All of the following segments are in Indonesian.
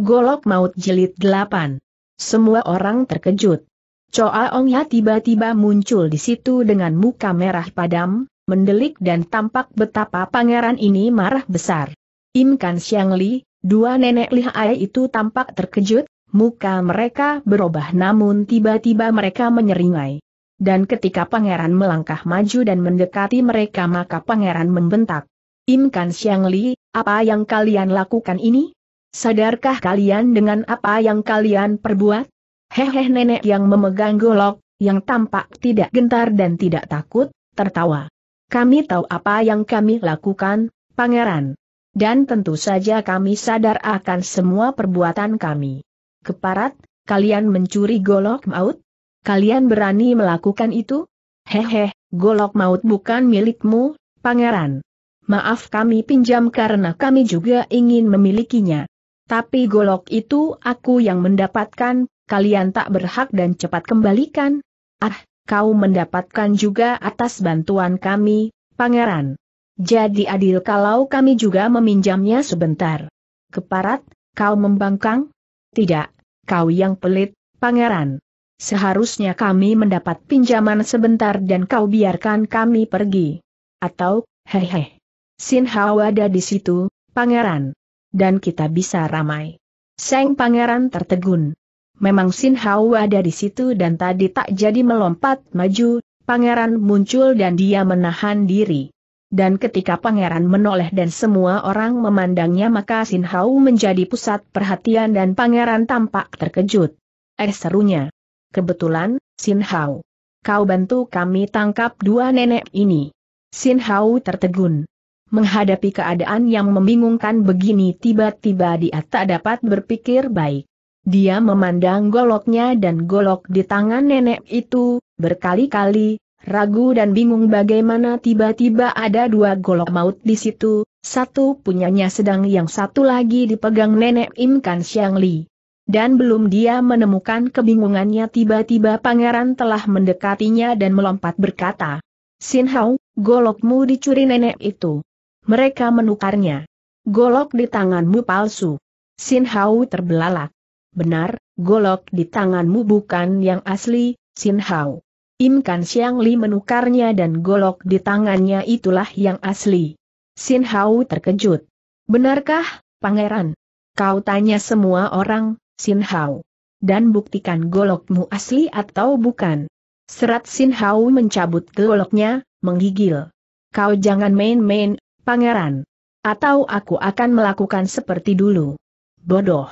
Golok Maut jelit 8. Semua orang terkejut. Choa Ong Ya tiba-tiba muncul di situ dengan muka merah padam, mendelik dan tampak betapa pangeran ini marah besar. Im Kan Xiang Li, dua nenek Hai itu tampak terkejut, muka mereka berubah namun tiba-tiba mereka menyeringai. Dan ketika pangeran melangkah maju dan mendekati mereka maka pangeran membentak. Im Kan Xiang Li, apa yang kalian lakukan ini? Sadarkah kalian dengan apa yang kalian perbuat? Hehe nenek yang memegang golok, yang tampak tidak gentar dan tidak takut, tertawa. Kami tahu apa yang kami lakukan, pangeran. Dan tentu saja kami sadar akan semua perbuatan kami. Keparat, kalian mencuri golok maut? Kalian berani melakukan itu? Hehe, golok maut bukan milikmu, pangeran. Maaf kami pinjam karena kami juga ingin memilikinya. Tapi golok itu aku yang mendapatkan, kalian tak berhak dan cepat kembalikan. Ah, kau mendapatkan juga atas bantuan kami, pangeran. Jadi adil kalau kami juga meminjamnya sebentar. Keparat, kau membangkang? Tidak, kau yang pelit, pangeran. Seharusnya kami mendapat pinjaman sebentar dan kau biarkan kami pergi. Atau, hehe. Sin Hao ada di situ, pangeran dan kita bisa ramai. Seng pangeran tertegun. Memang Sin Hao ada di situ dan tadi tak jadi melompat maju, pangeran muncul dan dia menahan diri. Dan ketika pangeran menoleh dan semua orang memandangnya maka Sin Hao menjadi pusat perhatian dan pangeran tampak terkejut. Eh serunya. Kebetulan, Sin Hao. Kau bantu kami tangkap dua nenek ini. Sin Hao tertegun. Menghadapi keadaan yang membingungkan begini tiba-tiba dia tak dapat berpikir baik. Dia memandang goloknya dan golok di tangan nenek itu, berkali-kali, ragu dan bingung bagaimana tiba-tiba ada dua golok maut di situ, satu punyanya sedang yang satu lagi dipegang nenek Im Kan Xiang Li. Dan belum dia menemukan kebingungannya tiba-tiba pangeran telah mendekatinya dan melompat berkata, Sin Hao, golokmu dicuri nenek itu. Mereka menukarnya. Golok di tanganmu palsu. Sin Hau terbelalak. Benar, golok di tanganmu bukan yang asli, Sin Hau. Im Kan Xiang Li menukarnya dan golok di tangannya itulah yang asli. Sin Hau terkejut. Benarkah, pangeran? Kau tanya semua orang, Sin Hau. Dan buktikan golokmu asli atau bukan. Serat Sin Hau mencabut goloknya, menggigil. Kau jangan main-main, Pangeran. Atau aku akan melakukan seperti dulu. Bodoh.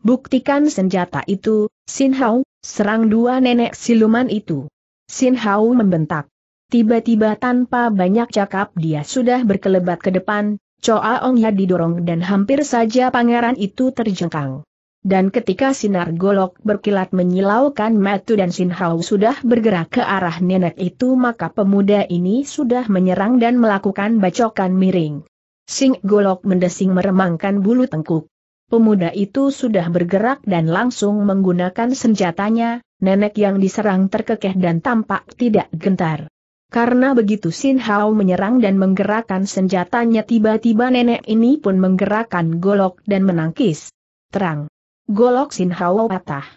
Buktikan senjata itu, Sin Hao, serang dua nenek siluman itu. Sin Hao membentak. Tiba-tiba tanpa banyak cakap dia sudah berkelebat ke depan, Choa Ong Ya didorong dan hampir saja pangeran itu terjengkang. Dan ketika sinar golok berkilat menyilaukan Matu dan Sinhao sudah bergerak ke arah nenek itu maka pemuda ini sudah menyerang dan melakukan bacokan miring. Sing golok mendesing meremangkan bulu tengkuk. Pemuda itu sudah bergerak dan langsung menggunakan senjatanya, nenek yang diserang terkekeh dan tampak tidak gentar. Karena begitu Sin Hao menyerang dan menggerakkan senjatanya tiba-tiba nenek ini pun menggerakkan golok dan menangkis. Terang. Golok Sin Hao patah.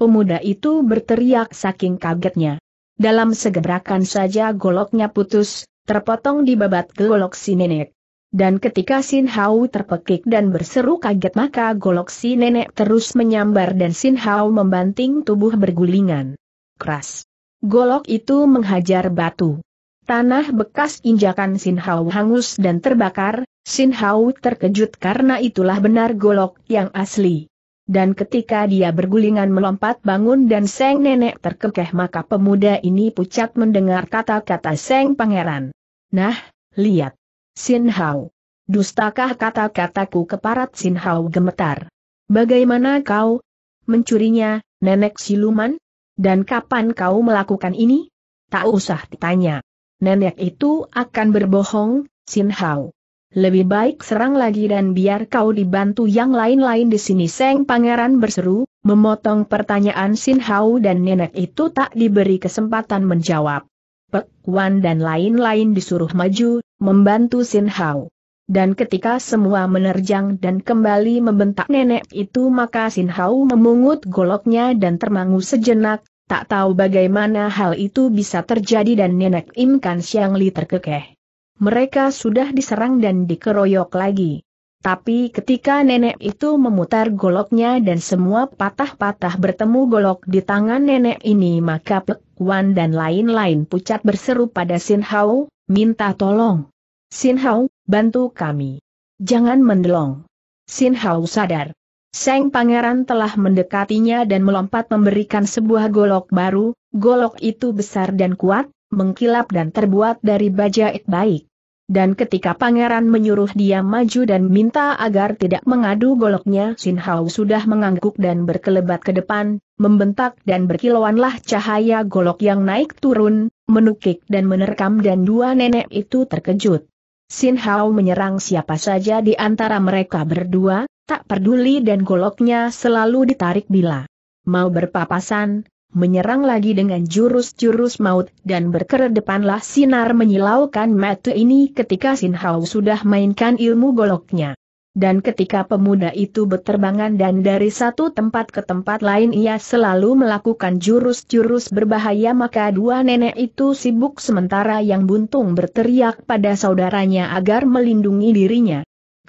Pemuda itu berteriak saking kagetnya. Dalam segebrakan saja goloknya putus, terpotong di babat golok si nenek. Dan ketika Sin Hao terpekik dan berseru kaget maka golok si nenek terus menyambar dan Sin Hao membanting tubuh bergulingan. Keras. Golok itu menghajar batu. Tanah bekas injakan Sin Hao hangus dan terbakar, Sin Hao terkejut karena itulah benar golok yang asli dan ketika dia bergulingan melompat bangun dan Seng Nenek terkekeh maka pemuda ini pucat mendengar kata-kata Seng Pangeran. Nah, lihat. Sin Hao. Dustakah kata-kataku keparat Sin Hao gemetar. Bagaimana kau mencurinya, Nenek Siluman? Dan kapan kau melakukan ini? Tak usah ditanya. Nenek itu akan berbohong, Sin Hao. Lebih baik serang lagi dan biar kau dibantu yang lain-lain di sini Seng Pangeran berseru, memotong pertanyaan Sin Hao dan nenek itu tak diberi kesempatan menjawab. Pek Wan dan lain-lain disuruh maju, membantu Sin Hao. Dan ketika semua menerjang dan kembali membentak nenek itu maka Sin Hao memungut goloknya dan termangu sejenak, tak tahu bagaimana hal itu bisa terjadi dan nenek Im Kan Siang Li terkekeh mereka sudah diserang dan dikeroyok lagi. Tapi ketika nenek itu memutar goloknya dan semua patah-patah bertemu golok di tangan nenek ini maka Pek Wan dan lain-lain pucat berseru pada Sin Hao, minta tolong. Sin Hao, bantu kami. Jangan mendelong. Sin Hao sadar. Seng pangeran telah mendekatinya dan melompat memberikan sebuah golok baru, golok itu besar dan kuat, mengkilap dan terbuat dari baja baik dan ketika pangeran menyuruh dia maju dan minta agar tidak mengadu goloknya Sin Hao sudah mengangguk dan berkelebat ke depan, membentak dan berkilauanlah cahaya golok yang naik turun, menukik dan menerkam dan dua nenek itu terkejut. Sin Hao menyerang siapa saja di antara mereka berdua, tak peduli dan goloknya selalu ditarik bila mau berpapasan, menyerang lagi dengan jurus-jurus maut dan berkeredepanlah sinar menyilaukan mata ini ketika Sin Hao sudah mainkan ilmu goloknya. Dan ketika pemuda itu berterbangan dan dari satu tempat ke tempat lain ia selalu melakukan jurus-jurus berbahaya maka dua nenek itu sibuk sementara yang buntung berteriak pada saudaranya agar melindungi dirinya.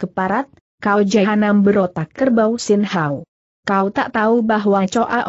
Keparat, kau jahanam berotak kerbau Sin Hao. Kau tak tahu bahwa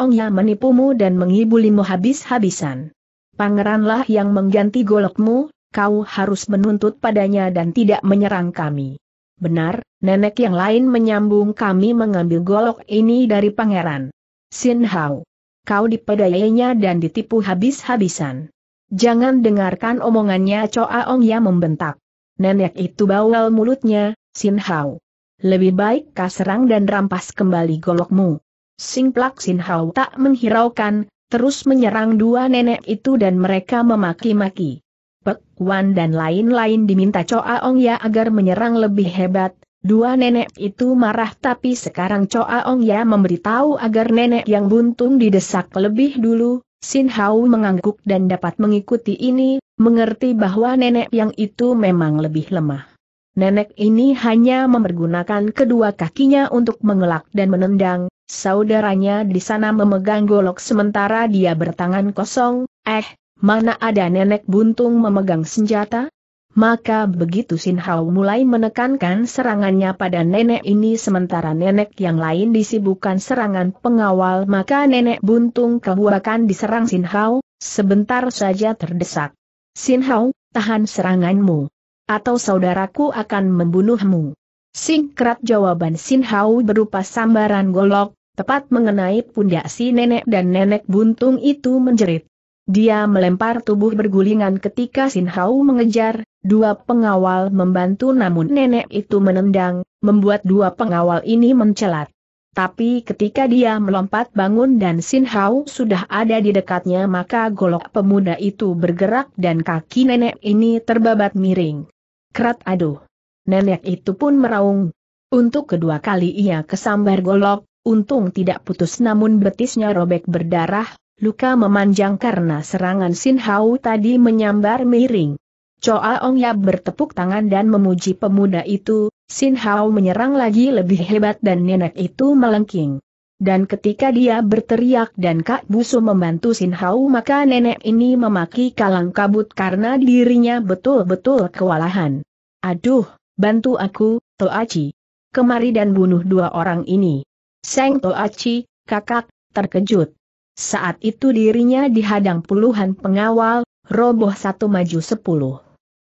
yang menipumu dan mengibulimu habis-habisan. Pangeranlah yang mengganti golokmu, kau harus menuntut padanya dan tidak menyerang kami. Benar, nenek yang lain menyambung kami mengambil golok ini dari pangeran. Sin Hao. Kau dipedayainya dan ditipu habis-habisan. Jangan dengarkan omongannya Choaong yang membentak. Nenek itu bawel mulutnya, Sin Hao. Lebih baik kau serang dan rampas kembali golokmu. Sing Plak Sin Hao tak menghiraukan, terus menyerang dua nenek itu dan mereka memaki-maki. Pek Wan dan lain-lain diminta Coa Ong Ya agar menyerang lebih hebat, Dua nenek itu marah tapi sekarang Coa Ong Ya memberitahu agar nenek yang buntung didesak lebih dulu, Sin Hao mengangguk dan dapat mengikuti ini, mengerti bahwa nenek yang itu memang lebih lemah. Nenek ini hanya mempergunakan kedua kakinya untuk mengelak dan menendang, saudaranya di sana memegang golok sementara dia bertangan kosong, eh, mana ada nenek buntung memegang senjata? Maka begitu Sin Hao mulai menekankan serangannya pada nenek ini sementara nenek yang lain disibukkan serangan pengawal maka nenek buntung kebuakan diserang Sin Hao, sebentar saja terdesak. Sin Hao, tahan seranganmu atau saudaraku akan membunuhmu. Singkrat jawaban Sin Hao berupa sambaran golok, tepat mengenai pundak si nenek dan nenek buntung itu menjerit. Dia melempar tubuh bergulingan ketika Sin Hao mengejar, dua pengawal membantu namun nenek itu menendang, membuat dua pengawal ini mencelat. Tapi ketika dia melompat bangun dan Sin Hao sudah ada di dekatnya maka golok pemuda itu bergerak dan kaki nenek ini terbabat miring. Kerat aduh. Nenek itu pun meraung. Untuk kedua kali ia kesambar golok, untung tidak putus namun betisnya robek berdarah, luka memanjang karena serangan Sin Hao tadi menyambar miring. Choa Ong Yap bertepuk tangan dan memuji pemuda itu, Sin Hao menyerang lagi lebih hebat dan nenek itu melengking. Dan ketika dia berteriak dan Kak Busu membantu Sin Hao maka nenek ini memaki kalang kabut karena dirinya betul-betul kewalahan. Aduh, bantu aku, Toachi. Kemari dan bunuh dua orang ini. Seng Toachi, kakak, terkejut. Saat itu dirinya dihadang puluhan pengawal, roboh satu maju sepuluh.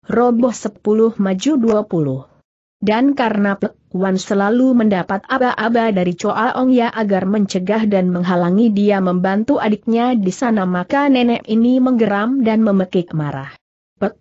Roboh sepuluh maju dua puluh. Dan karena Pek selalu mendapat aba-aba dari Choa Ong Ya agar mencegah dan menghalangi dia membantu adiknya di sana maka nenek ini menggeram dan memekik marah. Pek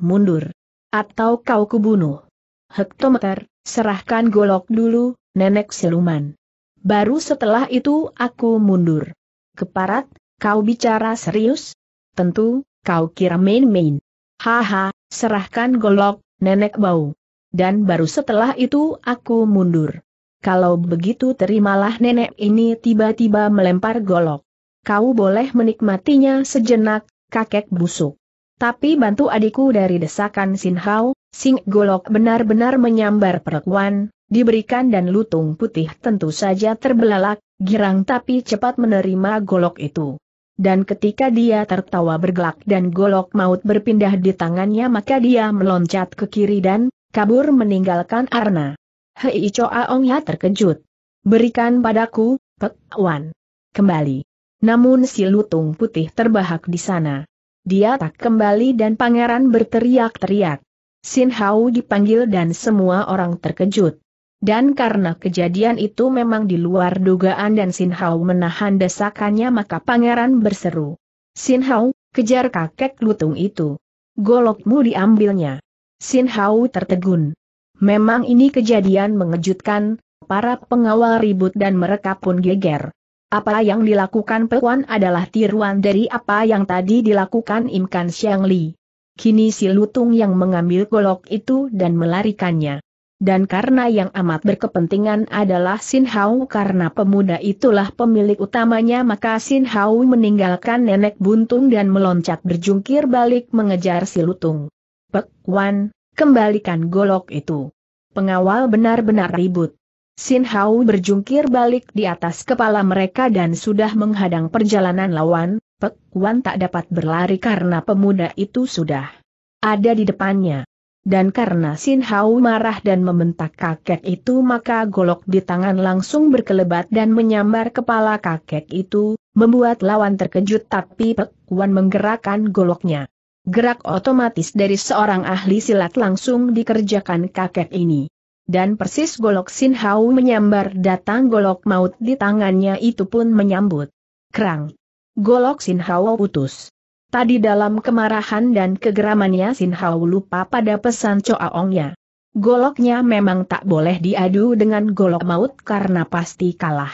mundur atau kau kubunuh. Hektometer, serahkan golok dulu, nenek siluman. Baru setelah itu aku mundur. Keparat, kau bicara serius? Tentu, kau kira main-main. Haha, serahkan golok, nenek bau. Dan baru setelah itu aku mundur. Kalau begitu terimalah nenek ini tiba-tiba melempar golok. Kau boleh menikmatinya sejenak, kakek busuk. Tapi bantu adikku dari desakan Sin Hao, Sing Golok benar-benar menyambar Wan, diberikan dan lutung putih tentu saja terbelalak, girang tapi cepat menerima golok itu. Dan ketika dia tertawa bergelak dan golok maut berpindah di tangannya maka dia meloncat ke kiri dan kabur meninggalkan Arna. Hei Choa ya terkejut. Berikan padaku, Pek Wan. Kembali. Namun si lutung putih terbahak di sana. Dia tak kembali dan pangeran berteriak-teriak. Sin Hao dipanggil dan semua orang terkejut. Dan karena kejadian itu memang di luar dugaan dan Sin Hao menahan desakannya maka pangeran berseru. Sin Hao, kejar kakek lutung itu. Golokmu diambilnya. Sin Hao tertegun. Memang ini kejadian mengejutkan, para pengawal ribut dan mereka pun geger. Apa yang dilakukan Pewan adalah tiruan dari apa yang tadi dilakukan Imkan Xiang Li. Kini si Lutung yang mengambil golok itu dan melarikannya. Dan karena yang amat berkepentingan adalah Sin Hau karena pemuda itulah pemilik utamanya maka Sin Hau meninggalkan nenek buntung dan meloncat berjungkir balik mengejar si Lutung. Pek Wan, kembalikan golok itu. Pengawal benar-benar ribut. Sin Hau berjungkir balik di atas kepala mereka dan sudah menghadang perjalanan lawan, Pek Wan tak dapat berlari karena pemuda itu sudah ada di depannya. Dan karena Sin Hau marah dan membentak kakek itu maka golok di tangan langsung berkelebat dan menyambar kepala kakek itu, membuat lawan terkejut tapi Pek Kuan menggerakkan goloknya. Gerak otomatis dari seorang ahli silat langsung dikerjakan kakek ini dan persis golok Sin Hao menyambar datang golok maut di tangannya itu pun menyambut. Kerang. Golok Sin Hao putus. Tadi dalam kemarahan dan kegeramannya Sin Hao lupa pada pesan Coaongnya. Goloknya memang tak boleh diadu dengan golok maut karena pasti kalah.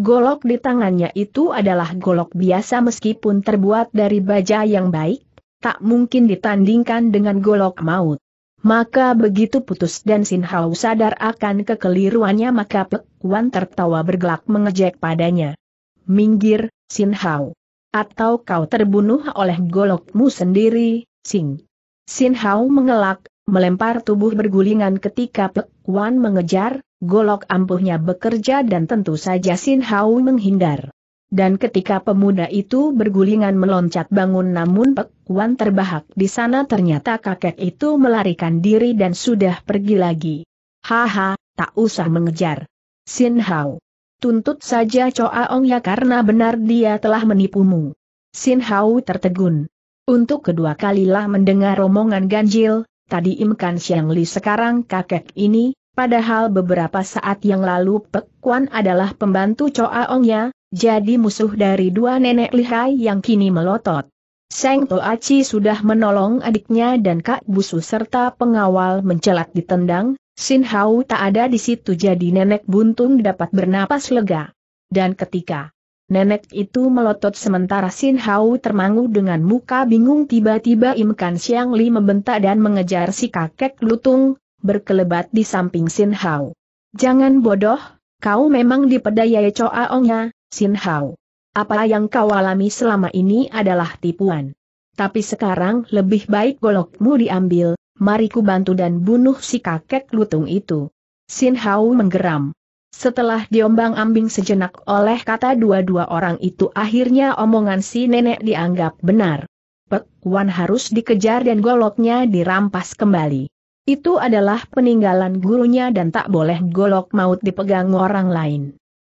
Golok di tangannya itu adalah golok biasa meskipun terbuat dari baja yang baik, tak mungkin ditandingkan dengan golok maut. Maka begitu putus dan Sin Hao sadar akan kekeliruannya maka Pek Wan tertawa bergelak mengejek padanya. Minggir, Sin Hao. Atau kau terbunuh oleh golokmu sendiri, Sing. Sin Hao mengelak, melempar tubuh bergulingan ketika Pek Wan mengejar, golok ampuhnya bekerja dan tentu saja Sin Hao menghindar. Dan ketika pemuda itu bergulingan meloncat bangun namun Pek Wan terbahak di sana ternyata kakek itu melarikan diri dan sudah pergi lagi. Haha, tak usah mengejar. Sin Hao. Tuntut saja Choa Ong ya karena benar dia telah menipumu. Sin Hao tertegun. Untuk kedua kalilah mendengar omongan ganjil, tadi Imkan Siang Li sekarang kakek ini, padahal beberapa saat yang lalu Pek Kwan adalah pembantu Choa Ong ya, jadi musuh dari dua nenek lihai yang kini melotot. Seng Toachi sudah menolong adiknya dan Kak Busu serta pengawal mencelat ditendang, Sin Hao tak ada di situ jadi nenek buntung dapat bernapas lega. Dan ketika nenek itu melotot sementara Sin Hao termangu dengan muka bingung tiba-tiba Im Kan Siang Li membentak dan mengejar si kakek lutung, berkelebat di samping Sin Hao. Jangan bodoh, kau memang dipedayai Choa Ongnya, Sin Hao. Apa yang kau alami selama ini adalah tipuan. Tapi sekarang lebih baik golokmu diambil, mari ku bantu dan bunuh si kakek lutung itu. Sin Hao menggeram. Setelah diombang-ambing sejenak oleh kata dua-dua orang itu akhirnya omongan si nenek dianggap benar. Pek Wan harus dikejar dan goloknya dirampas kembali. Itu adalah peninggalan gurunya dan tak boleh golok maut dipegang orang lain.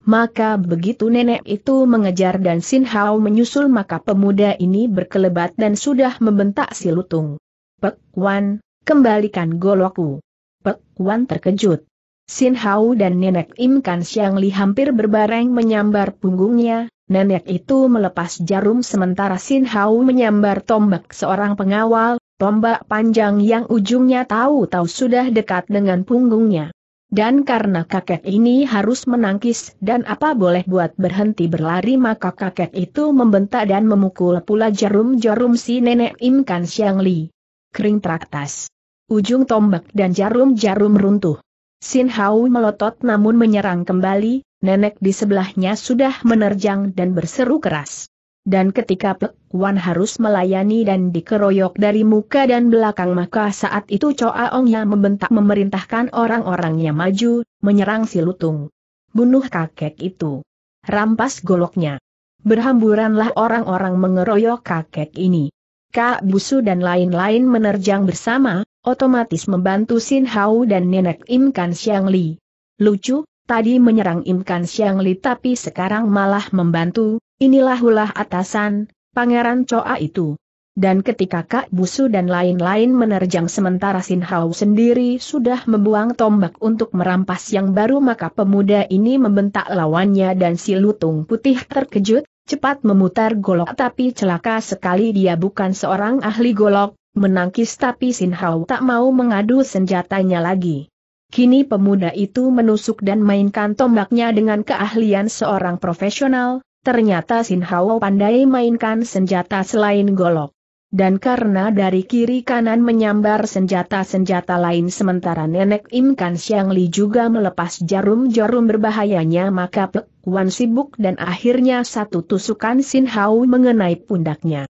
Maka begitu nenek itu mengejar dan Sin Hao menyusul maka pemuda ini berkelebat dan sudah membentak si lutung. Pek Wan, kembalikan golokku. Pek Wan terkejut. Sin Hao dan nenek Im Kan Siang Li hampir berbareng menyambar punggungnya, nenek itu melepas jarum sementara Sin Hao menyambar tombak seorang pengawal, tombak panjang yang ujungnya tahu-tahu sudah dekat dengan punggungnya. Dan karena kakek ini harus menangkis dan apa boleh buat berhenti berlari maka kakek itu membentak dan memukul pula jarum-jarum si nenek Im Kan Siang Li. Kering traktas. Ujung tombak dan jarum-jarum runtuh. Sin Hao melotot namun menyerang kembali, nenek di sebelahnya sudah menerjang dan berseru keras dan ketika Pek Wan harus melayani dan dikeroyok dari muka dan belakang maka saat itu Choa yang membentak memerintahkan orang-orangnya maju, menyerang si Lutung. Bunuh kakek itu. Rampas goloknya. Berhamburanlah orang-orang mengeroyok kakek ini. Kak Busu dan lain-lain menerjang bersama, otomatis membantu Sin Hao dan nenek Im Kan Siang Li. Lucu, tadi menyerang Im Kan Siang Li tapi sekarang malah membantu, Inilah ulah atasan, Pangeran Coa itu. Dan ketika Kak Busu dan lain-lain menerjang sementara Sin Hao sendiri sudah membuang tombak untuk merampas yang baru maka pemuda ini membentak lawannya dan si lutung putih terkejut, cepat memutar golok tapi celaka sekali dia bukan seorang ahli golok, menangkis tapi Sin Hao tak mau mengadu senjatanya lagi. Kini pemuda itu menusuk dan mainkan tombaknya dengan keahlian seorang profesional, Ternyata Sin Hao pandai mainkan senjata selain golok. Dan karena dari kiri kanan menyambar senjata-senjata lain sementara nenek Im Kan Siang Li juga melepas jarum-jarum berbahayanya maka Pek Wan sibuk dan akhirnya satu tusukan Sin Hao mengenai pundaknya.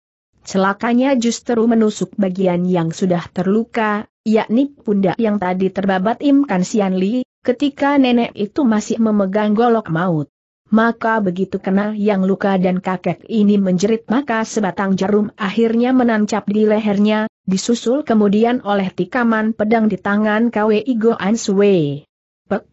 Celakanya justru menusuk bagian yang sudah terluka, yakni pundak yang tadi terbabat Im Kan Li, ketika nenek itu masih memegang golok maut maka begitu kena yang luka dan kakek ini menjerit maka sebatang jarum akhirnya menancap di lehernya, disusul kemudian oleh tikaman pedang di tangan KWI Goan Answe. Pek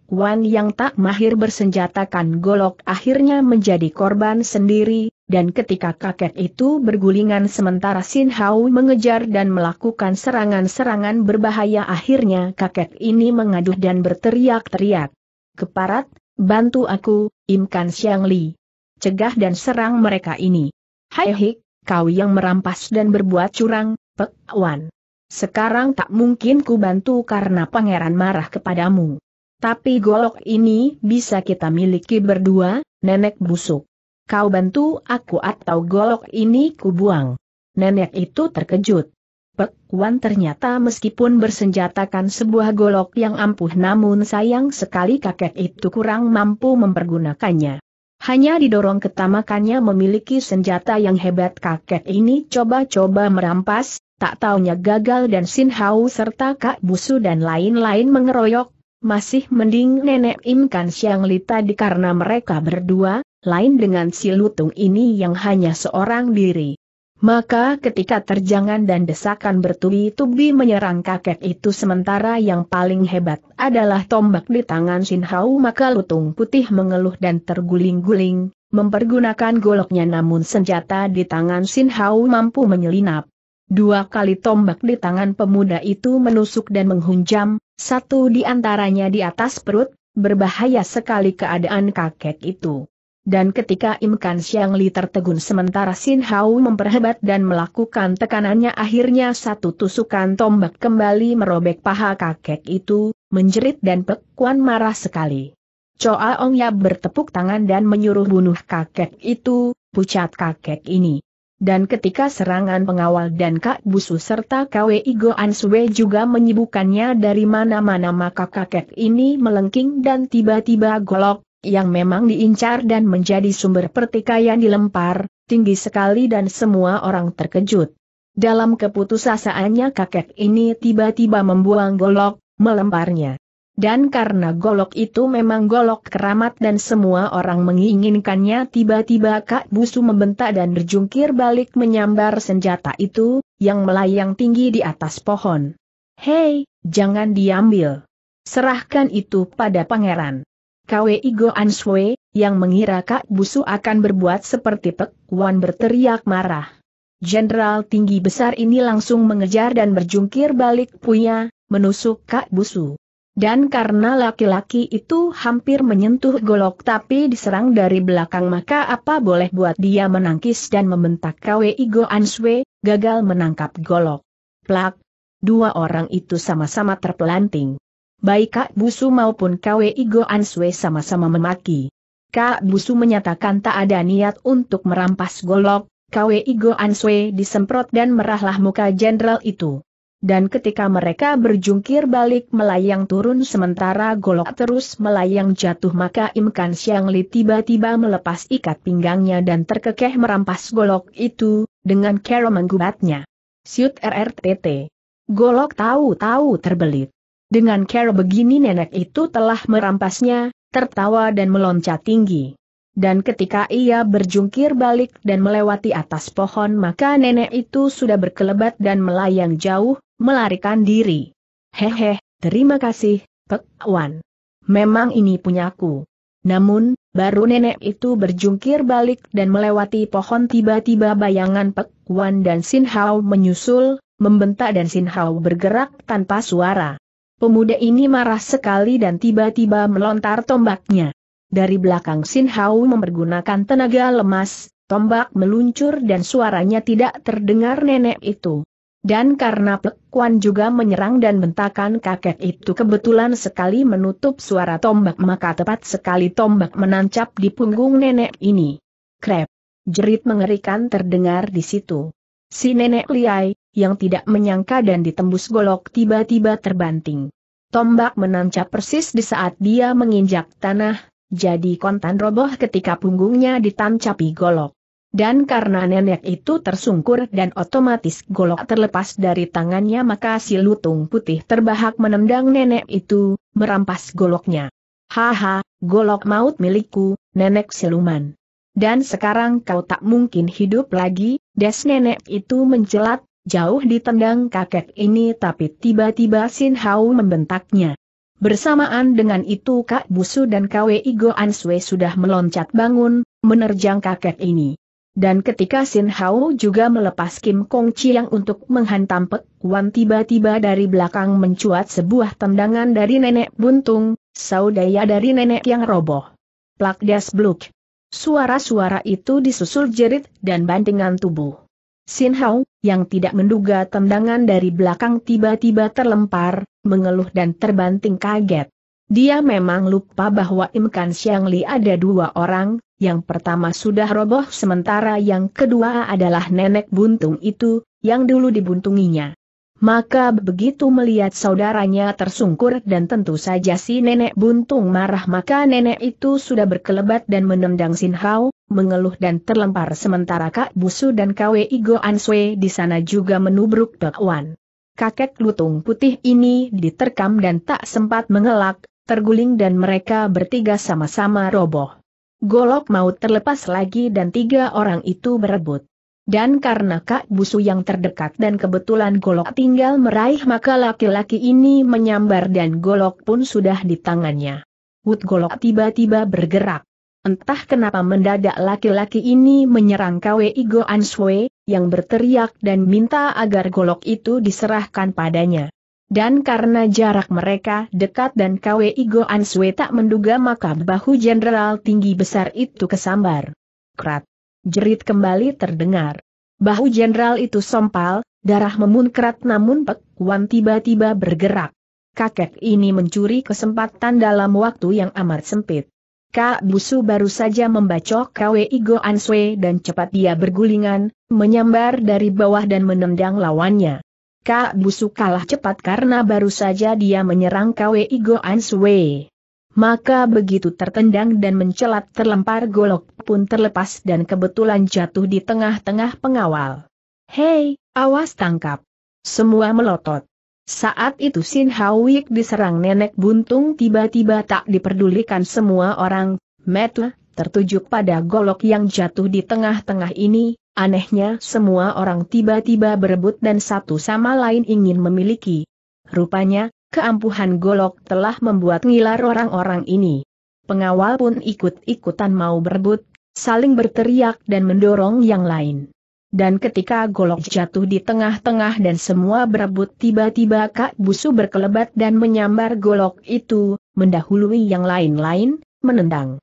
yang tak mahir bersenjatakan golok akhirnya menjadi korban sendiri, dan ketika kakek itu bergulingan sementara Sin Hao mengejar dan melakukan serangan-serangan berbahaya akhirnya kakek ini mengaduh dan berteriak-teriak. Keparat, Bantu aku, Imkan Xiang Li. Cegah dan serang mereka ini. Hai hik, kau yang merampas dan berbuat curang, Pek Wan. Sekarang tak mungkin ku bantu karena pangeran marah kepadamu. Tapi golok ini bisa kita miliki berdua, nenek busuk. Kau bantu aku atau golok ini ku buang. Nenek itu terkejut. Pek Wan ternyata meskipun bersenjatakan sebuah golok yang ampuh namun sayang sekali kakek itu kurang mampu mempergunakannya. Hanya didorong ketamakannya memiliki senjata yang hebat kakek ini coba-coba merampas, tak taunya gagal dan Sin Hao serta Kak Busu dan lain-lain mengeroyok, masih mending nenek Im Kan Siang Lita di karena mereka berdua, lain dengan si Lutung ini yang hanya seorang diri. Maka ketika terjangan dan desakan bertubi-tubi menyerang kakek itu sementara yang paling hebat adalah tombak di tangan Sin Hao maka lutung putih mengeluh dan terguling-guling, mempergunakan goloknya namun senjata di tangan Sin Hao mampu menyelinap. Dua kali tombak di tangan pemuda itu menusuk dan menghunjam, satu di antaranya di atas perut, berbahaya sekali keadaan kakek itu dan ketika Im Kan Siang Li tertegun sementara Sin Hau memperhebat dan melakukan tekanannya akhirnya satu tusukan tombak kembali merobek paha kakek itu, menjerit dan Pek marah sekali. Choa Ong Yap bertepuk tangan dan menyuruh bunuh kakek itu, pucat kakek ini. Dan ketika serangan pengawal dan Kak Busu serta Kwe Igo Ansue juga menyibukannya dari mana-mana maka kakek ini melengking dan tiba-tiba golok, yang memang diincar dan menjadi sumber pertikaian dilempar, tinggi sekali dan semua orang terkejut. Dalam keputusasaannya kakek ini tiba-tiba membuang golok, melemparnya. Dan karena golok itu memang golok keramat dan semua orang menginginkannya tiba-tiba Kak Busu membentak dan berjungkir balik menyambar senjata itu, yang melayang tinggi di atas pohon. Hei, jangan diambil. Serahkan itu pada pangeran. Kwe Igo Answe, yang mengira Kak Busu akan berbuat seperti Pek Wan berteriak marah. Jenderal tinggi besar ini langsung mengejar dan berjungkir balik punya, menusuk Kak Busu. Dan karena laki-laki itu hampir menyentuh golok tapi diserang dari belakang maka apa boleh buat dia menangkis dan membentak Kwe Igo Answe, gagal menangkap golok. Plak! Dua orang itu sama-sama terpelanting baik Kak Busu maupun Kwe Igo Answe sama-sama memaki. Kak Busu menyatakan tak ada niat untuk merampas golok, Kwe Igo Answe disemprot dan merahlah muka jenderal itu. Dan ketika mereka berjungkir balik melayang turun sementara golok terus melayang jatuh maka Imkan Siang Li tiba-tiba melepas ikat pinggangnya dan terkekeh merampas golok itu, dengan cara menggubatnya. Siut RRTT. Golok tahu-tahu terbelit. Dengan cara begini nenek itu telah merampasnya, tertawa dan meloncat tinggi. Dan ketika ia berjungkir balik dan melewati atas pohon maka nenek itu sudah berkelebat dan melayang jauh, melarikan diri. Hehe, terima kasih, Pek Wan. Memang ini punyaku. Namun, baru nenek itu berjungkir balik dan melewati pohon tiba-tiba bayangan Pek Wan dan Sin Hao menyusul, membentak dan Sin Hao bergerak tanpa suara. Pemuda ini marah sekali dan tiba-tiba melontar tombaknya. Dari belakang Sin Hao mempergunakan tenaga lemas, tombak meluncur dan suaranya tidak terdengar nenek itu. Dan karena Pek Kuan juga menyerang dan bentakan kakek itu kebetulan sekali menutup suara tombak maka tepat sekali tombak menancap di punggung nenek ini. Krep. Jerit mengerikan terdengar di situ. Si nenek liai, yang tidak menyangka dan ditembus golok tiba-tiba terbanting. Tombak menancap persis di saat dia menginjak tanah, jadi kontan roboh ketika punggungnya ditancapi golok. Dan karena nenek itu tersungkur dan otomatis golok terlepas dari tangannya maka si lutung putih terbahak menendang nenek itu, merampas goloknya. Haha, golok maut milikku, nenek siluman. Dan sekarang kau tak mungkin hidup lagi, des nenek itu menjelat, Jauh ditendang kakek ini tapi tiba-tiba Sin Hao membentaknya. Bersamaan dengan itu Kak Busu dan Kwe Igo Answe sudah meloncat bangun, menerjang kakek ini. Dan ketika Sin Hao juga melepas Kim Kong Chiang untuk menghantam Pek Wan tiba-tiba dari belakang mencuat sebuah tendangan dari nenek buntung, saudaya dari nenek yang roboh. Plak das bluk. Suara-suara itu disusul jerit dan bantingan tubuh. Sin Hau, yang tidak menduga tendangan dari belakang tiba-tiba terlempar, mengeluh dan terbanting kaget. Dia memang lupa bahwa Im Kan Siang Li ada dua orang, yang pertama sudah roboh sementara yang kedua adalah nenek buntung itu, yang dulu dibuntunginya. Maka begitu melihat saudaranya tersungkur dan tentu saja si nenek buntung marah maka nenek itu sudah berkelebat dan menendang Sin Hao, mengeluh dan terlempar sementara Kak Busu dan Kwe Igo Answe di sana juga menubruk Pek Wan. Kakek lutung putih ini diterkam dan tak sempat mengelak, terguling dan mereka bertiga sama-sama roboh. Golok maut terlepas lagi dan tiga orang itu berebut. Dan karena Kak Busu yang terdekat dan kebetulan golok tinggal meraih maka laki-laki ini menyambar dan golok pun sudah di tangannya. Wut golok tiba-tiba bergerak. Entah kenapa mendadak laki-laki ini menyerang KWI Go Answe, yang berteriak dan minta agar golok itu diserahkan padanya. Dan karena jarak mereka dekat dan KWI Go Answe tak menduga maka bahu jenderal tinggi besar itu kesambar. Krat jerit kembali terdengar. Bahu jenderal itu sompal, darah memunkrat namun Pek Wan tiba-tiba bergerak. Kakek ini mencuri kesempatan dalam waktu yang amat sempit. Kak Busu baru saja membacok KWI Igo Answe dan cepat dia bergulingan, menyambar dari bawah dan menendang lawannya. Kak Busu kalah cepat karena baru saja dia menyerang KWI Igo Answe maka begitu tertendang dan mencelat terlempar golok pun terlepas dan kebetulan jatuh di tengah-tengah pengawal. Hei, awas tangkap. Semua melotot. Saat itu Sin Hawik diserang nenek buntung tiba-tiba tak diperdulikan semua orang, Metle, tertuju pada golok yang jatuh di tengah-tengah ini, anehnya semua orang tiba-tiba berebut dan satu sama lain ingin memiliki. Rupanya, keampuhan golok telah membuat ngilar orang-orang ini. Pengawal pun ikut-ikutan mau berebut, saling berteriak dan mendorong yang lain. Dan ketika golok jatuh di tengah-tengah dan semua berebut tiba-tiba Kak Busu berkelebat dan menyambar golok itu, mendahului yang lain-lain, menendang.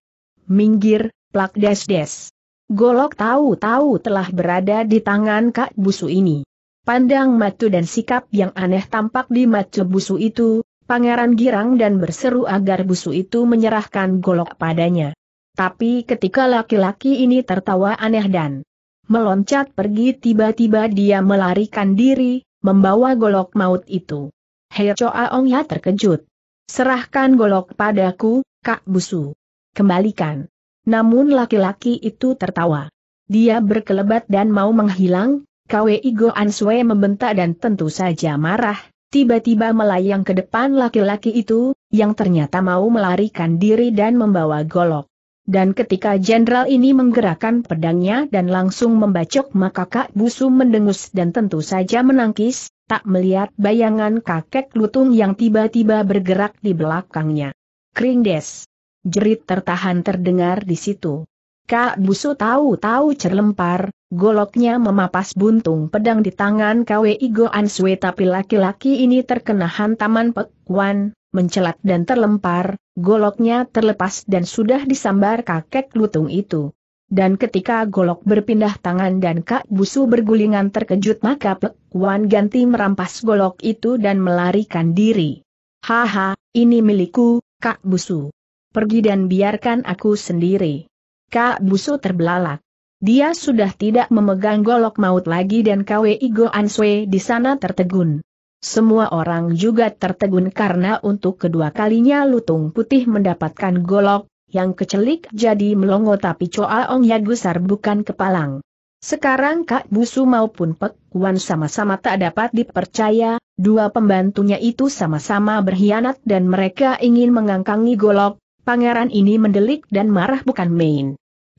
Minggir, plak des-des. Golok tahu-tahu telah berada di tangan Kak Busu ini. Pandang matu dan sikap yang aneh tampak di matu busu itu, pangeran girang dan berseru agar busu itu menyerahkan golok padanya. Tapi ketika laki-laki ini tertawa aneh dan meloncat pergi tiba-tiba dia melarikan diri, membawa golok maut itu. Hei Choa ya terkejut. Serahkan golok padaku, Kak Busu. Kembalikan. Namun laki-laki itu tertawa. Dia berkelebat dan mau menghilang, KWI Goan Sue membentak dan tentu saja marah, tiba-tiba melayang ke depan laki-laki itu, yang ternyata mau melarikan diri dan membawa golok. Dan ketika jenderal ini menggerakkan pedangnya dan langsung membacok maka Kak Busu mendengus dan tentu saja menangkis, tak melihat bayangan kakek lutung yang tiba-tiba bergerak di belakangnya. Kringdes. Jerit tertahan terdengar di situ. Kak Busu tahu-tahu cerlempar, Goloknya memapas buntung pedang di tangan KWI Goan Sue tapi laki-laki ini terkena hantaman pekuan, mencelat dan terlempar, goloknya terlepas dan sudah disambar kakek lutung itu. Dan ketika golok berpindah tangan dan Kak Busu bergulingan terkejut maka pekuan ganti merampas golok itu dan melarikan diri. Haha, ini milikku, Kak Busu. Pergi dan biarkan aku sendiri. Kak Busu terbelalak. Dia sudah tidak memegang golok maut lagi dan KWI Goan Answe di sana tertegun. Semua orang juga tertegun karena untuk kedua kalinya lutung putih mendapatkan golok, yang kecelik jadi melongo tapi Coa Ong ya gusar bukan kepalang. Sekarang Kak Busu maupun Pek Wan sama-sama tak dapat dipercaya, dua pembantunya itu sama-sama berkhianat dan mereka ingin mengangkangi golok, pangeran ini mendelik dan marah bukan main.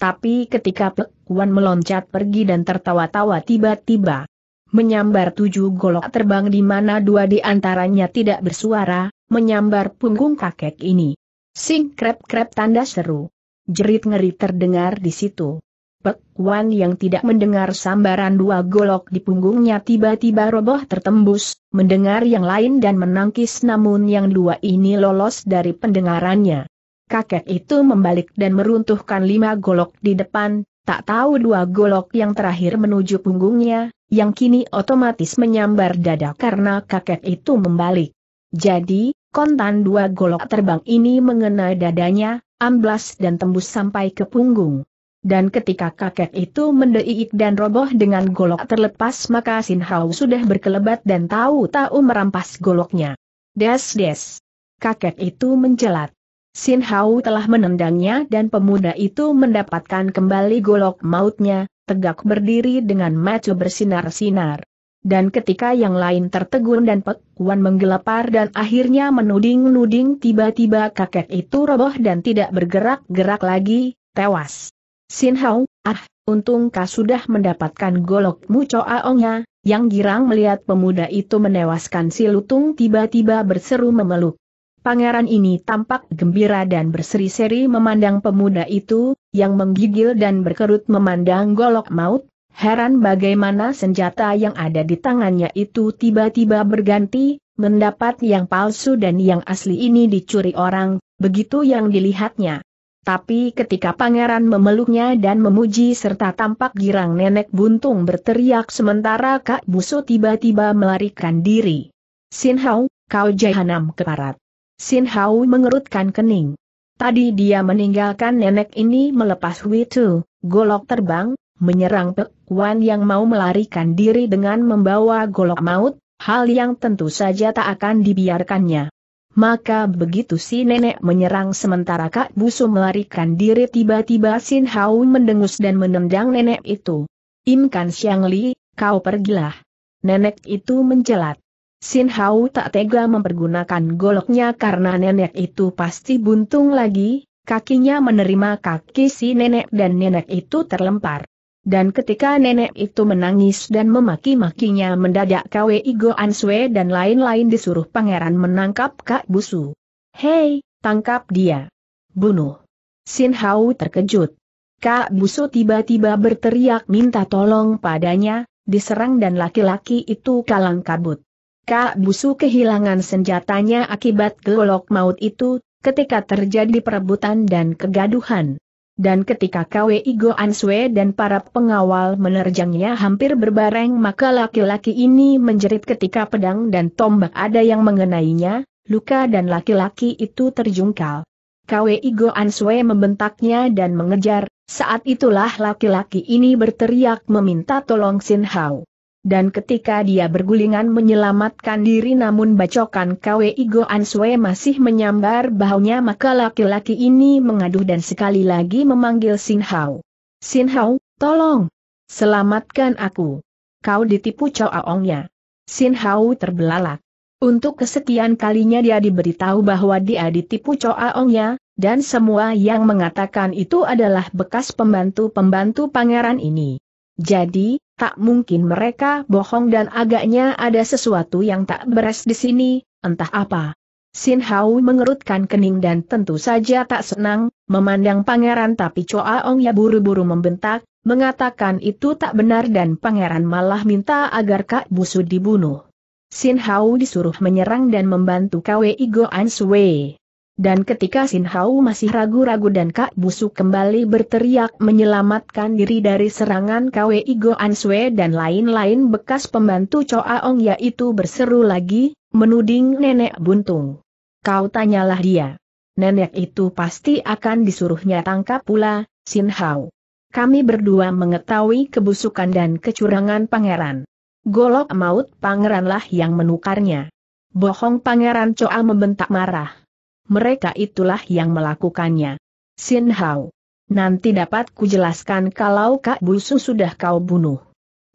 Tapi ketika Pek meloncat pergi dan tertawa-tawa tiba-tiba, menyambar tujuh golok terbang di mana dua di antaranya tidak bersuara, menyambar punggung kakek ini. Sing krep-krep tanda seru. Jerit ngeri terdengar di situ. Pek yang tidak mendengar sambaran dua golok di punggungnya tiba-tiba roboh tertembus, mendengar yang lain dan menangkis namun yang dua ini lolos dari pendengarannya kakek itu membalik dan meruntuhkan lima golok di depan, tak tahu dua golok yang terakhir menuju punggungnya, yang kini otomatis menyambar dada karena kakek itu membalik. Jadi, kontan dua golok terbang ini mengenai dadanya, amblas dan tembus sampai ke punggung. Dan ketika kakek itu mendeik dan roboh dengan golok terlepas maka Sin Hao sudah berkelebat dan tahu-tahu merampas goloknya. Des-des. Kakek itu menjelat. Sin Hau telah menendangnya dan pemuda itu mendapatkan kembali golok mautnya, tegak berdiri dengan mata bersinar-sinar. Dan ketika yang lain tertegun dan pekuan menggelepar dan akhirnya menuding-nuding tiba-tiba kakek itu roboh dan tidak bergerak-gerak lagi, tewas. Sin Hau, ah, untung untungkah sudah mendapatkan golokmu aongnya, yang girang melihat pemuda itu menewaskan si lutung tiba-tiba berseru memeluk. Pangeran ini tampak gembira dan berseri-seri memandang pemuda itu, yang menggigil dan berkerut memandang golok maut, heran bagaimana senjata yang ada di tangannya itu tiba-tiba berganti, mendapat yang palsu dan yang asli ini dicuri orang, begitu yang dilihatnya. Tapi ketika pangeran memeluknya dan memuji serta tampak girang nenek buntung berteriak sementara Kak Buso tiba-tiba melarikan diri. Sin Hao, kau jahanam keparat. Sin Hau mengerutkan kening. Tadi dia meninggalkan nenek ini melepas Witu, golok terbang, menyerang Pek Wan yang mau melarikan diri dengan membawa golok maut, hal yang tentu saja tak akan dibiarkannya. Maka begitu si nenek menyerang sementara Kak Busu melarikan diri tiba-tiba Sin Hau mendengus dan menendang nenek itu. Imkan Xiang Li, kau pergilah. Nenek itu menjelat. Sin Hau tak tega mempergunakan goloknya karena nenek itu pasti buntung lagi, kakinya menerima kaki si nenek dan nenek itu terlempar. Dan ketika nenek itu menangis dan memaki-makinya mendadak Kwe Igo Answe dan lain-lain disuruh pangeran menangkap Kak Busu. Hei, tangkap dia. Bunuh. Sin Hau terkejut. Kak Busu tiba-tiba berteriak minta tolong padanya, diserang dan laki-laki itu kalang kabut. Kak Busu kehilangan senjatanya akibat gelolok maut itu, ketika terjadi perebutan dan kegaduhan. Dan ketika KWI Go Answe dan para pengawal menerjangnya hampir berbareng maka laki-laki ini menjerit ketika pedang dan tombak ada yang mengenainya, luka dan laki-laki itu terjungkal. KWI Go Answe membentaknya dan mengejar, saat itulah laki-laki ini berteriak meminta tolong Sin Hao. Dan ketika dia bergulingan menyelamatkan diri namun bacokan Kwe Igo Answe masih menyambar bahunya maka laki-laki ini mengaduh dan sekali lagi memanggil Sin Hao. Sin Hao, tolong! Selamatkan aku! Kau ditipu Chow Aongnya. Sin Hao terbelalak. Untuk kesekian kalinya dia diberitahu bahwa dia ditipu Aongnya, dan semua yang mengatakan itu adalah bekas pembantu-pembantu pangeran ini. Jadi, tak mungkin mereka bohong dan agaknya ada sesuatu yang tak beres di sini, entah apa. Sin Hao mengerutkan kening dan tentu saja tak senang, memandang pangeran tapi Choa Ong ya buru-buru membentak, mengatakan itu tak benar dan pangeran malah minta agar Kak Busu dibunuh. Sin Hao disuruh menyerang dan membantu Kwe Igo An Sui. Dan ketika Sin Hao masih ragu-ragu dan Kak busuk kembali berteriak menyelamatkan diri dari serangan KWI Go Ansue dan lain-lain bekas pembantu Choa Ong yaitu berseru lagi, menuding nenek buntung. Kau tanyalah dia. Nenek itu pasti akan disuruhnya tangkap pula, Sin Hao. Kami berdua mengetahui kebusukan dan kecurangan pangeran. Golok maut pangeranlah yang menukarnya. Bohong pangeran Choa membentak marah mereka itulah yang melakukannya. Sin Hao. Nanti dapat kujelaskan kalau Kak Busu sudah kau bunuh.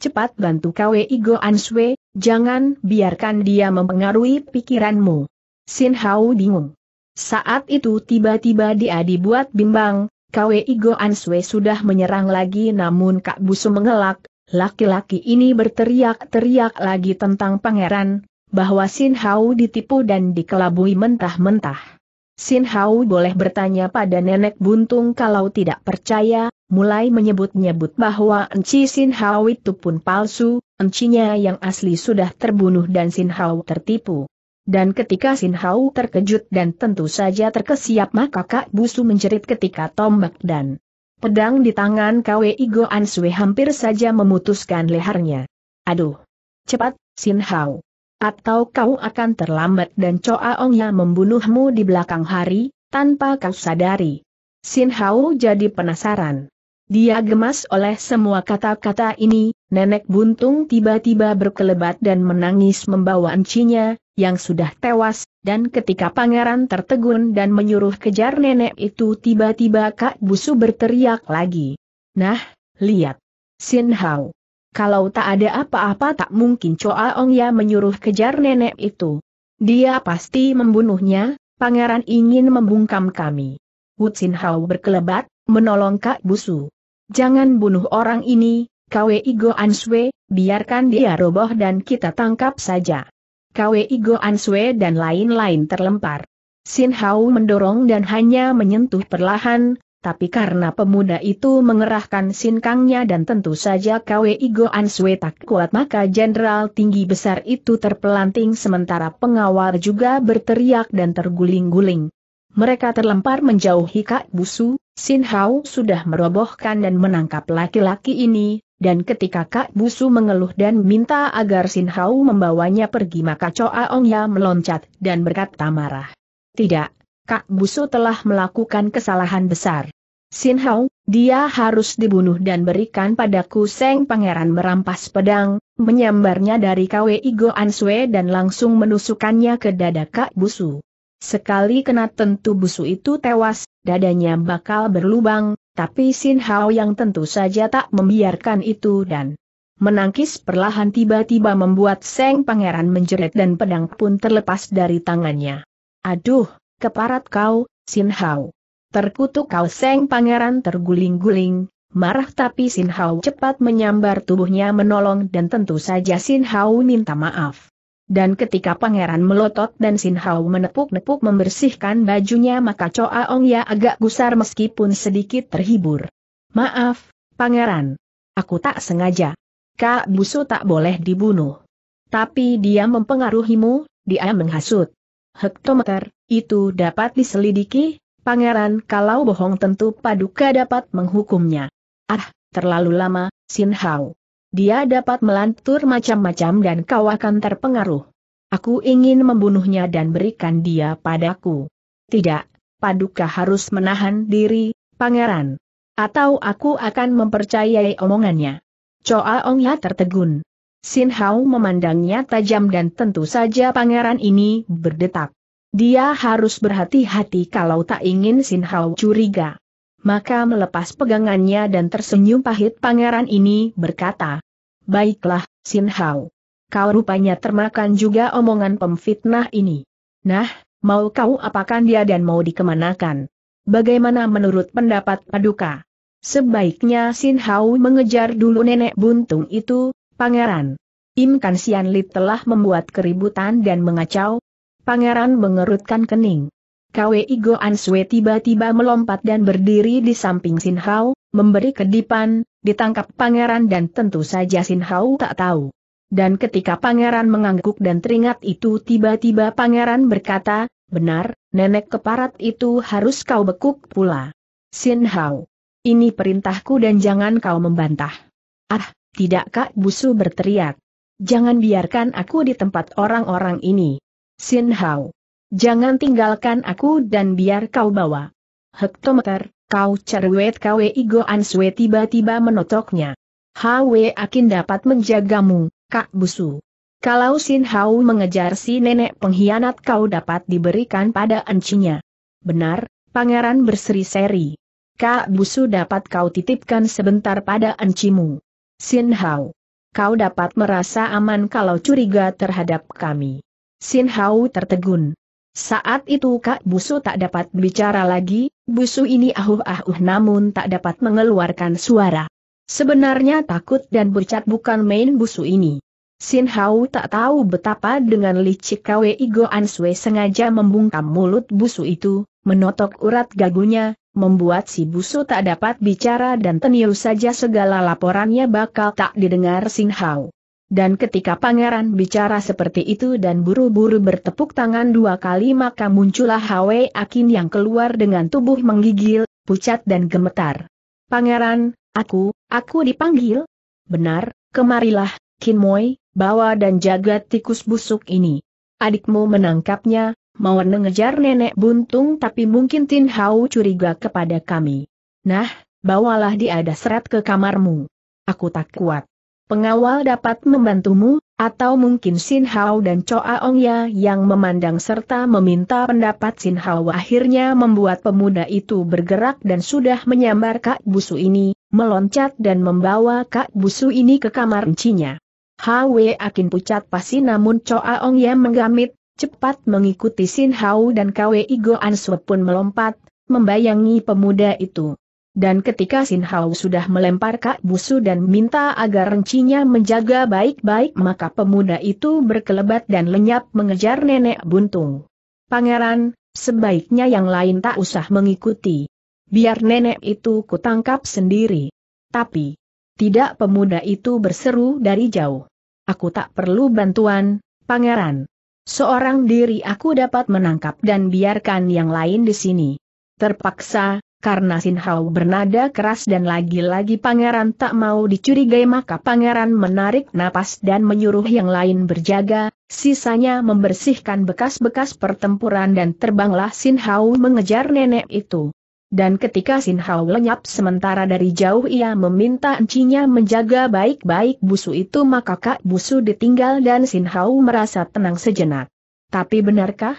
Cepat bantu Kwe Igo Answe, jangan biarkan dia mempengaruhi pikiranmu. Sin Hao bingung. Saat itu tiba-tiba dia dibuat bimbang, Kwe Igo Answe sudah menyerang lagi namun Kak Busu mengelak, laki-laki ini berteriak-teriak lagi tentang pangeran, bahwa Sin Hao ditipu dan dikelabui mentah-mentah. Sin Hau boleh bertanya pada nenek buntung kalau tidak percaya, mulai menyebut-nyebut bahwa Enci Sin Hau itu pun palsu, Encinya yang asli sudah terbunuh dan Sin Hau tertipu. Dan ketika Sin Hau terkejut dan tentu saja terkesiap maka Kak Busu menjerit ketika tombak dan pedang di tangan Kwe Igo Ansue hampir saja memutuskan lehernya. Aduh! Cepat, Sin Hau atau kau akan terlambat dan Choa Ongya membunuhmu di belakang hari, tanpa kau sadari. Sin Hao jadi penasaran. Dia gemas oleh semua kata-kata ini, nenek buntung tiba-tiba berkelebat dan menangis membawa encinya, yang sudah tewas, dan ketika pangeran tertegun dan menyuruh kejar nenek itu tiba-tiba Kak Busu berteriak lagi. Nah, lihat. Sin Hao. Kalau tak ada apa-apa tak mungkin Coa Ong Ya menyuruh kejar nenek itu. Dia pasti membunuhnya, pangeran ingin membungkam kami. Wu Sin Hao berkelebat, menolong Kak Busu. Jangan bunuh orang ini, Kwe Igo Answe, biarkan dia roboh dan kita tangkap saja. Kwe Igo Answe dan lain-lain terlempar. Sin Hao mendorong dan hanya menyentuh perlahan, tapi karena pemuda itu mengerahkan sinkangnya dan tentu saja Kwe Igo Answe tak kuat maka jenderal tinggi besar itu terpelanting sementara pengawal juga berteriak dan terguling-guling. Mereka terlempar menjauhi Kak Busu, Sin Hao sudah merobohkan dan menangkap laki-laki ini, dan ketika Kak Busu mengeluh dan minta agar Sin Hao membawanya pergi maka Choa Ong Ya meloncat dan berkata marah. Tidak, Kak Busu telah melakukan kesalahan besar. Sin Hao, dia harus dibunuh dan berikan padaku Seng Pangeran merampas pedang, menyambarnya dari KWI Go Ansue dan langsung menusukkannya ke dada Kak Busu. Sekali kena tentu Busu itu tewas, dadanya bakal berlubang, tapi Sin Hao yang tentu saja tak membiarkan itu dan menangkis perlahan tiba-tiba membuat Seng Pangeran menjerit dan pedang pun terlepas dari tangannya. Aduh, keparat kau, Sin Hao. Terkutuk kau seng pangeran terguling-guling, marah tapi Sin Hao cepat menyambar tubuhnya menolong dan tentu saja Sin Hao minta maaf. Dan ketika pangeran melotot dan Sin Hao menepuk-nepuk membersihkan bajunya maka Choa Ong ya agak gusar meskipun sedikit terhibur. Maaf, pangeran. Aku tak sengaja. Kak Busu tak boleh dibunuh. Tapi dia mempengaruhimu, dia menghasut. Hektometer, itu dapat diselidiki, Pangeran kalau bohong tentu paduka dapat menghukumnya. Ah, terlalu lama, Sin Hao. Dia dapat melantur macam-macam dan kau akan terpengaruh. Aku ingin membunuhnya dan berikan dia padaku. Tidak, paduka harus menahan diri, pangeran. Atau aku akan mempercayai omongannya. Choa Ongya tertegun. Sin Hao memandangnya tajam dan tentu saja pangeran ini berdetak. Dia harus berhati-hati kalau tak ingin Sin Hao curiga. Maka melepas pegangannya dan tersenyum pahit pangeran ini berkata, Baiklah, Sin Hao. Kau rupanya termakan juga omongan pemfitnah ini. Nah, mau kau apakan dia dan mau dikemanakan? Bagaimana menurut pendapat Paduka? Sebaiknya Sin Hao mengejar dulu nenek buntung itu, pangeran. Im Kansian Lip telah membuat keributan dan mengacau, Pangeran mengerutkan kening. KWI Goan Sui tiba-tiba melompat dan berdiri di samping Sin Hao, memberi kedipan, ditangkap pangeran dan tentu saja Sin Hao tak tahu. Dan ketika pangeran mengangguk dan teringat itu tiba-tiba pangeran berkata, benar, nenek keparat itu harus kau bekuk pula. Sin Hao. Ini perintahku dan jangan kau membantah. Ah, tidak Kak Busu berteriak. Jangan biarkan aku di tempat orang-orang ini. Sin Hau, Jangan tinggalkan aku dan biar kau bawa. Hektometer, kau cerwet kwe Igo Answe tiba-tiba menotoknya. Hwe Akin dapat menjagamu, Kak Busu. Kalau Sin Hau mengejar si nenek pengkhianat kau dapat diberikan pada encinya. Benar, pangeran berseri-seri. Kak Busu dapat kau titipkan sebentar pada encimu. Sin Hau, Kau dapat merasa aman kalau curiga terhadap kami. Sin Hau tertegun. Saat itu Kak Busu tak dapat bicara lagi, Busu ini ahuh-ahuh namun tak dapat mengeluarkan suara. Sebenarnya takut dan bercat bukan main Busu ini. Sin Hau tak tahu betapa dengan licik Kwe Igo Answe sengaja membungkam mulut Busu itu, menotok urat gagunya, membuat si Busu tak dapat bicara dan tenius saja segala laporannya bakal tak didengar Sin Hau. Dan ketika pangeran bicara seperti itu dan buru-buru bertepuk tangan dua kali maka muncullah Hwe Akin yang keluar dengan tubuh menggigil, pucat dan gemetar. Pangeran, aku, aku dipanggil? Benar, kemarilah, Kin Kinmoy, bawa dan jaga tikus busuk ini. Adikmu menangkapnya, mau mengejar nenek buntung tapi mungkin Tin Hau curiga kepada kami. Nah, bawalah dia ada seret ke kamarmu. Aku tak kuat. Pengawal dapat membantumu, atau mungkin Sin Hao dan Cho Aong Ya yang memandang serta meminta pendapat Sin Hao akhirnya membuat pemuda itu bergerak dan sudah menyambar Kak Busu ini, meloncat dan membawa Kak Busu ini ke kamar encinya. Hwe Akin pucat pasi namun Aong Ya menggamit, cepat mengikuti Sin Hao dan Kwe Igo Answe pun melompat, membayangi pemuda itu. Dan ketika Sin Hao sudah melempar Kak Busu dan minta agar rencinya menjaga baik-baik maka pemuda itu berkelebat dan lenyap mengejar nenek buntung. Pangeran, sebaiknya yang lain tak usah mengikuti. Biar nenek itu kutangkap sendiri. Tapi, tidak pemuda itu berseru dari jauh. Aku tak perlu bantuan, pangeran. Seorang diri aku dapat menangkap dan biarkan yang lain di sini. Terpaksa, karena Sin Hao bernada keras dan lagi-lagi pangeran tak mau dicurigai maka pangeran menarik napas dan menyuruh yang lain berjaga, sisanya membersihkan bekas-bekas pertempuran dan terbanglah Sin Hao mengejar nenek itu. Dan ketika Sin Hao lenyap sementara dari jauh ia meminta encinya menjaga baik-baik busu itu maka kak busu ditinggal dan Sin Hao merasa tenang sejenak. Tapi benarkah?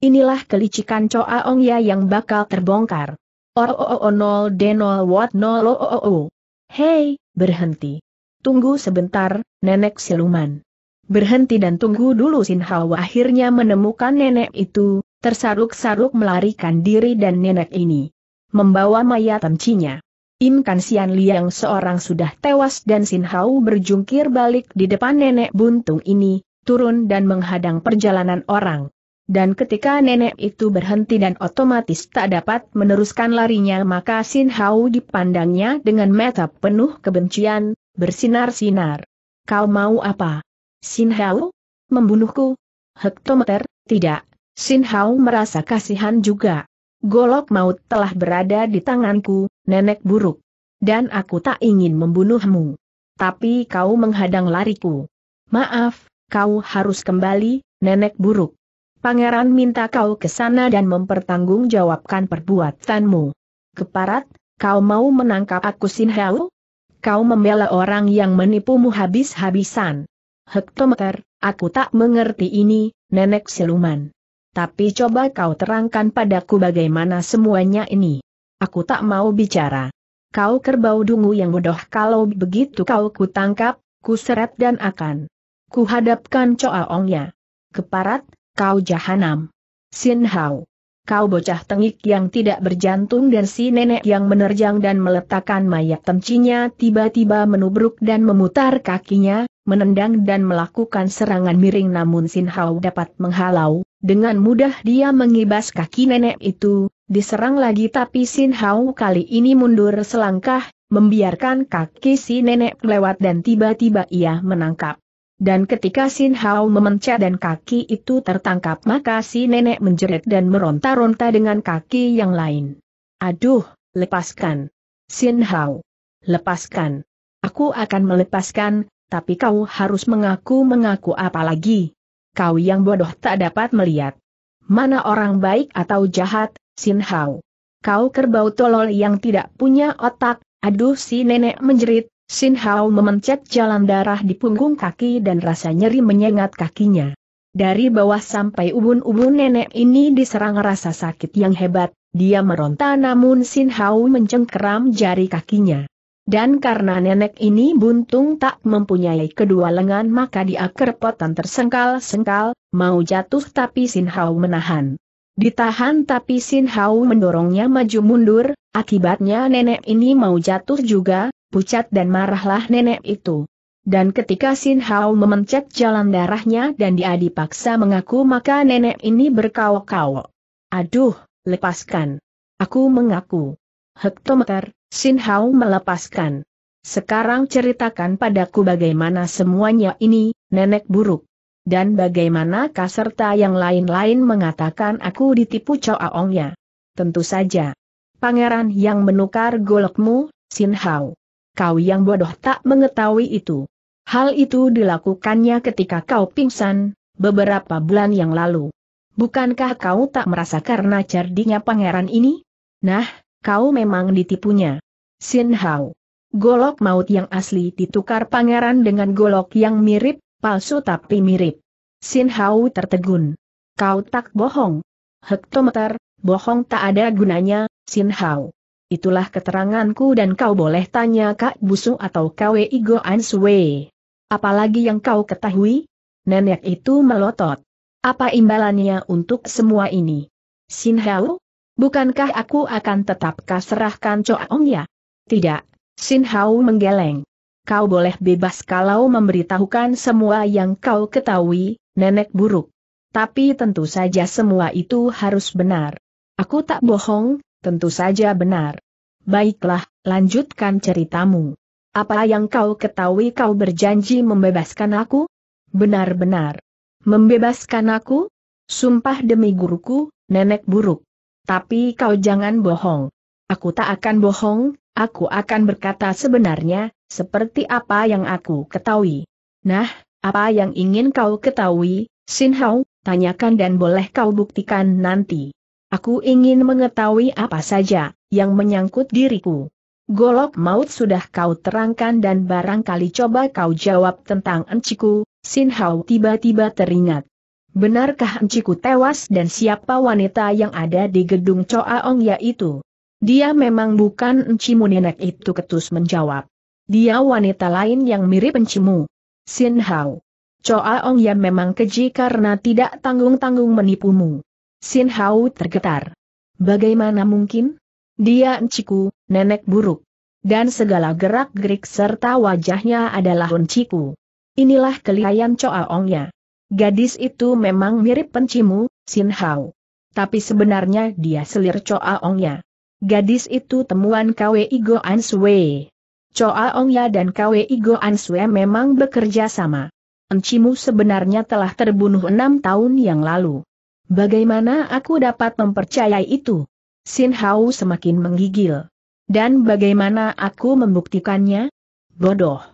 Inilah kelicikan Choa Ong Ya yang bakal terbongkar. Orooonol oh, oh, oh, denol what nol oo. Hei, berhenti. Tunggu sebentar, nenek siluman. Berhenti dan tunggu dulu Sin Hao akhirnya menemukan nenek itu, tersaruk-saruk melarikan diri dan nenek ini. Membawa mayat emcinya. Im kan Sian Liang seorang sudah tewas dan Sin Hao berjungkir balik di depan nenek buntung ini, turun dan menghadang perjalanan orang. Dan ketika nenek itu berhenti dan otomatis tak dapat meneruskan larinya maka Sin Hao dipandangnya dengan mata penuh kebencian, bersinar-sinar. Kau mau apa? Sin Hao? Membunuhku? Hektometer? Tidak. Sin Hao merasa kasihan juga. Golok maut telah berada di tanganku, nenek buruk. Dan aku tak ingin membunuhmu. Tapi kau menghadang lariku. Maaf, kau harus kembali, nenek buruk. Pangeran minta kau ke sana dan mempertanggungjawabkan perbuatanmu. Keparat, kau mau menangkap aku Sinhao? Kau membela orang yang menipumu habis-habisan. Hektometer, aku tak mengerti ini, nenek siluman. Tapi coba kau terangkan padaku bagaimana semuanya ini. Aku tak mau bicara. Kau kerbau dungu yang bodoh kalau begitu kau kutangkap, kuseret dan akan kuhadapkan coaongnya. Keparat, kau jahanam. Sin Hao. Kau bocah tengik yang tidak berjantung dan si nenek yang menerjang dan meletakkan mayat temcinya tiba-tiba menubruk dan memutar kakinya, menendang dan melakukan serangan miring namun Sin Hao dapat menghalau, dengan mudah dia mengibas kaki nenek itu, diserang lagi tapi Sin Hao kali ini mundur selangkah, membiarkan kaki si nenek lewat dan tiba-tiba ia menangkap dan ketika Sin Hao memencet dan kaki itu tertangkap maka si nenek menjerit dan meronta-ronta dengan kaki yang lain. Aduh, lepaskan. Sin Hao. Lepaskan. Aku akan melepaskan, tapi kau harus mengaku-mengaku apa lagi. Kau yang bodoh tak dapat melihat. Mana orang baik atau jahat, Sin Hao. Kau kerbau tolol yang tidak punya otak, aduh si nenek menjerit, Sin Hao memencet jalan darah di punggung kaki dan rasa nyeri menyengat kakinya. Dari bawah sampai ubun-ubun nenek ini diserang rasa sakit yang hebat, dia meronta namun Sin Hao mencengkeram jari kakinya. Dan karena nenek ini buntung tak mempunyai kedua lengan maka dia kerpotan tersengkal-sengkal, mau jatuh tapi Sin Hao menahan. Ditahan tapi Sin Hao mendorongnya maju mundur, akibatnya nenek ini mau jatuh juga, pucat dan marahlah nenek itu. Dan ketika Sin Hao memencet jalan darahnya dan dia dipaksa mengaku maka nenek ini berkawok-kawok. Aduh, lepaskan. Aku mengaku. Hektometer, Sin Hao melepaskan. Sekarang ceritakan padaku bagaimana semuanya ini, nenek buruk. Dan bagaimana kaserta yang lain-lain mengatakan aku ditipu coaongnya. Tentu saja. Pangeran yang menukar golokmu, Sin Hao kau yang bodoh tak mengetahui itu. Hal itu dilakukannya ketika kau pingsan, beberapa bulan yang lalu. Bukankah kau tak merasa karena cerdiknya pangeran ini? Nah, kau memang ditipunya. Sin Hao. Golok maut yang asli ditukar pangeran dengan golok yang mirip, palsu tapi mirip. Sin Hao tertegun. Kau tak bohong. Hektometer, bohong tak ada gunanya, Sin Hao. Itulah keteranganku dan kau boleh tanya Kak Busu atau Kwe Igo Apalagi yang kau ketahui? Nenek itu melotot. Apa imbalannya untuk semua ini? Sin Hao? Bukankah aku akan tetap kaserahkan Choong ya? Tidak, Sin Hao menggeleng. Kau boleh bebas kalau memberitahukan semua yang kau ketahui, nenek buruk. Tapi tentu saja semua itu harus benar. Aku tak bohong, Tentu saja benar. Baiklah, lanjutkan ceritamu. Apa yang kau ketahui kau berjanji membebaskan aku? Benar-benar. Membebaskan aku? Sumpah demi guruku, nenek buruk. Tapi kau jangan bohong. Aku tak akan bohong, aku akan berkata sebenarnya, seperti apa yang aku ketahui. Nah, apa yang ingin kau ketahui, Sin Hao, tanyakan dan boleh kau buktikan nanti. Aku ingin mengetahui apa saja yang menyangkut diriku. Golok maut sudah kau terangkan dan barangkali coba kau jawab tentang enciku, Sin Hao tiba-tiba teringat. Benarkah enciku tewas dan siapa wanita yang ada di gedung Ong yaitu? Dia memang bukan encimu nenek itu ketus menjawab. Dia wanita lain yang mirip encimu. Sin Hao. Ong ya memang keji karena tidak tanggung-tanggung menipumu. Sin Hau tergetar. Bagaimana mungkin? Dia enciku, nenek buruk. Dan segala gerak-gerik serta wajahnya adalah enciku. Inilah kelihayan Coaongnya. Gadis itu memang mirip pencimu, Sin Hau. Tapi sebenarnya dia selir Coaongnya. Gadis itu temuan Kwe Igo Ansue. Coaongnya dan Kwe Igo Ansue memang bekerja sama. Encimu sebenarnya telah terbunuh enam tahun yang lalu. Bagaimana aku dapat mempercayai itu? Sin Hao semakin menggigil. Dan bagaimana aku membuktikannya? Bodoh.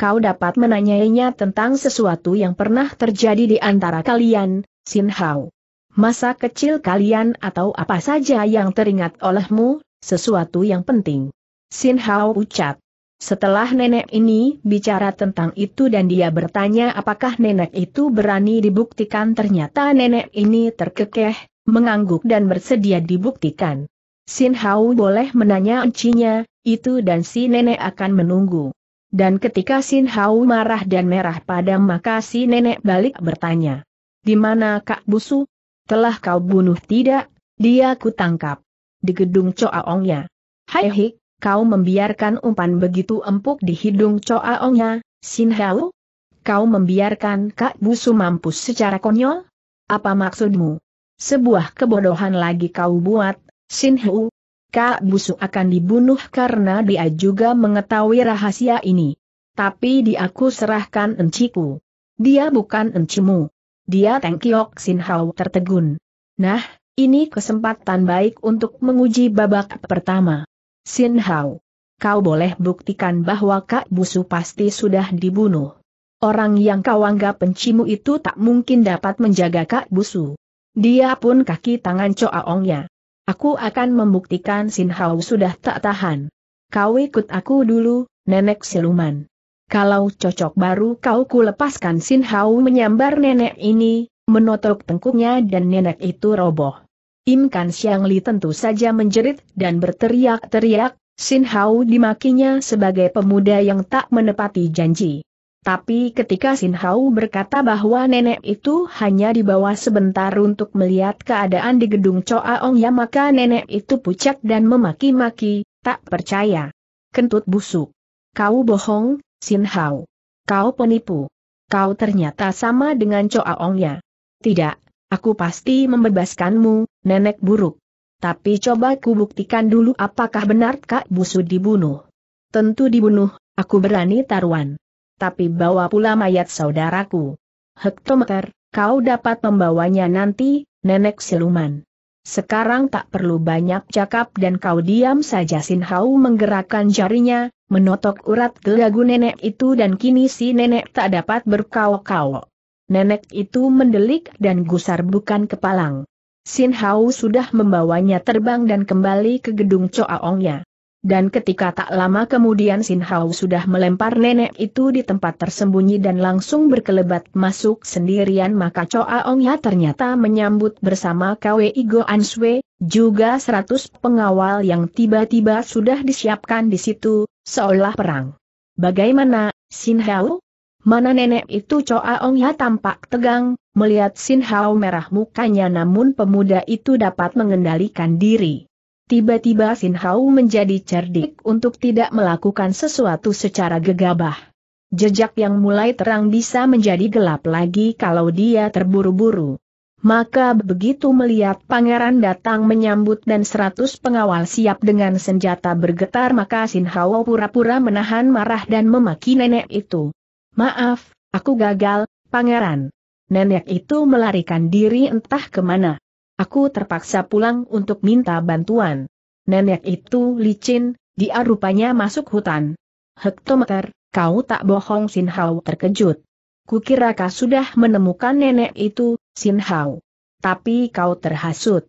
Kau dapat menanyainya tentang sesuatu yang pernah terjadi di antara kalian, Sin Hao. Masa kecil kalian atau apa saja yang teringat olehmu, sesuatu yang penting. Sin Hao ucap. Setelah nenek ini bicara tentang itu dan dia bertanya apakah nenek itu berani dibuktikan ternyata nenek ini terkekeh, mengangguk dan bersedia dibuktikan. Sin Hao boleh menanya encinya, itu dan si nenek akan menunggu. Dan ketika Sin Hao marah dan merah pada maka si nenek balik bertanya. Di mana Kak Busu? Telah kau bunuh tidak? Dia kutangkap Di gedung Choaongnya. Hai Hik, kau membiarkan umpan begitu empuk di hidung Ongnya, Sin Hao? Kau membiarkan Kak Busu mampus secara konyol? Apa maksudmu? Sebuah kebodohan lagi kau buat, Sin Hao. Kak Busu akan dibunuh karena dia juga mengetahui rahasia ini. Tapi diaku aku serahkan enciku. Dia bukan encimu. Dia Teng Kiok Sin Hao tertegun. Nah, ini kesempatan baik untuk menguji babak pertama. Sin Hao. Kau boleh buktikan bahwa Kak Busu pasti sudah dibunuh. Orang yang kau anggap pencimu itu tak mungkin dapat menjaga Kak Busu. Dia pun kaki tangan Coaongnya. Aku akan membuktikan Sin Hao sudah tak tahan. Kau ikut aku dulu, nenek siluman. Kalau cocok baru kau ku lepaskan Sin Hao menyambar nenek ini, menotok tengkuknya dan nenek itu roboh. Im Kan Siang Li tentu saja menjerit dan berteriak-teriak, Sin Hao dimakinya sebagai pemuda yang tak menepati janji. Tapi ketika Sin Hau berkata bahwa nenek itu hanya dibawa sebentar untuk melihat keadaan di gedung Choa Ong ya maka nenek itu pucat dan memaki-maki, tak percaya. Kentut busuk. Kau bohong, Sin Hau. Kau penipu. Kau ternyata sama dengan Choa Ong ya. Tidak, aku pasti membebaskanmu, nenek buruk. Tapi coba kubuktikan dulu apakah benar Kak Busu dibunuh. Tentu dibunuh, aku berani taruhan. Tapi bawa pula mayat saudaraku. Hektometer, kau dapat membawanya nanti, nenek siluman. Sekarang tak perlu banyak cakap dan kau diam saja Sin menggerakkan jarinya, menotok urat gelagu nenek itu dan kini si nenek tak dapat berkau-kau. Nenek itu mendelik dan gusar bukan kepalang. Sin Hau sudah membawanya terbang dan kembali ke gedung Coaongnya. Dan ketika tak lama kemudian Sin Hau sudah melempar nenek itu di tempat tersembunyi dan langsung berkelebat masuk sendirian maka Coaongnya ternyata menyambut bersama Kwe Igo Answe, juga seratus pengawal yang tiba-tiba sudah disiapkan di situ, seolah perang. Bagaimana, Sin Hau? Mana nenek itu Coaongnya tampak tegang, Melihat Sin Hao merah mukanya namun pemuda itu dapat mengendalikan diri. Tiba-tiba Sin Hao menjadi cerdik untuk tidak melakukan sesuatu secara gegabah. Jejak yang mulai terang bisa menjadi gelap lagi kalau dia terburu-buru. Maka begitu melihat pangeran datang menyambut dan seratus pengawal siap dengan senjata bergetar maka Sin Hao pura-pura menahan marah dan memaki nenek itu. Maaf, aku gagal, pangeran nenek itu melarikan diri entah kemana. Aku terpaksa pulang untuk minta bantuan. Nenek itu licin, dia rupanya masuk hutan. Hektometer, kau tak bohong Sin Hao terkejut. Kukira kau sudah menemukan nenek itu, Sin Hao. Tapi kau terhasut.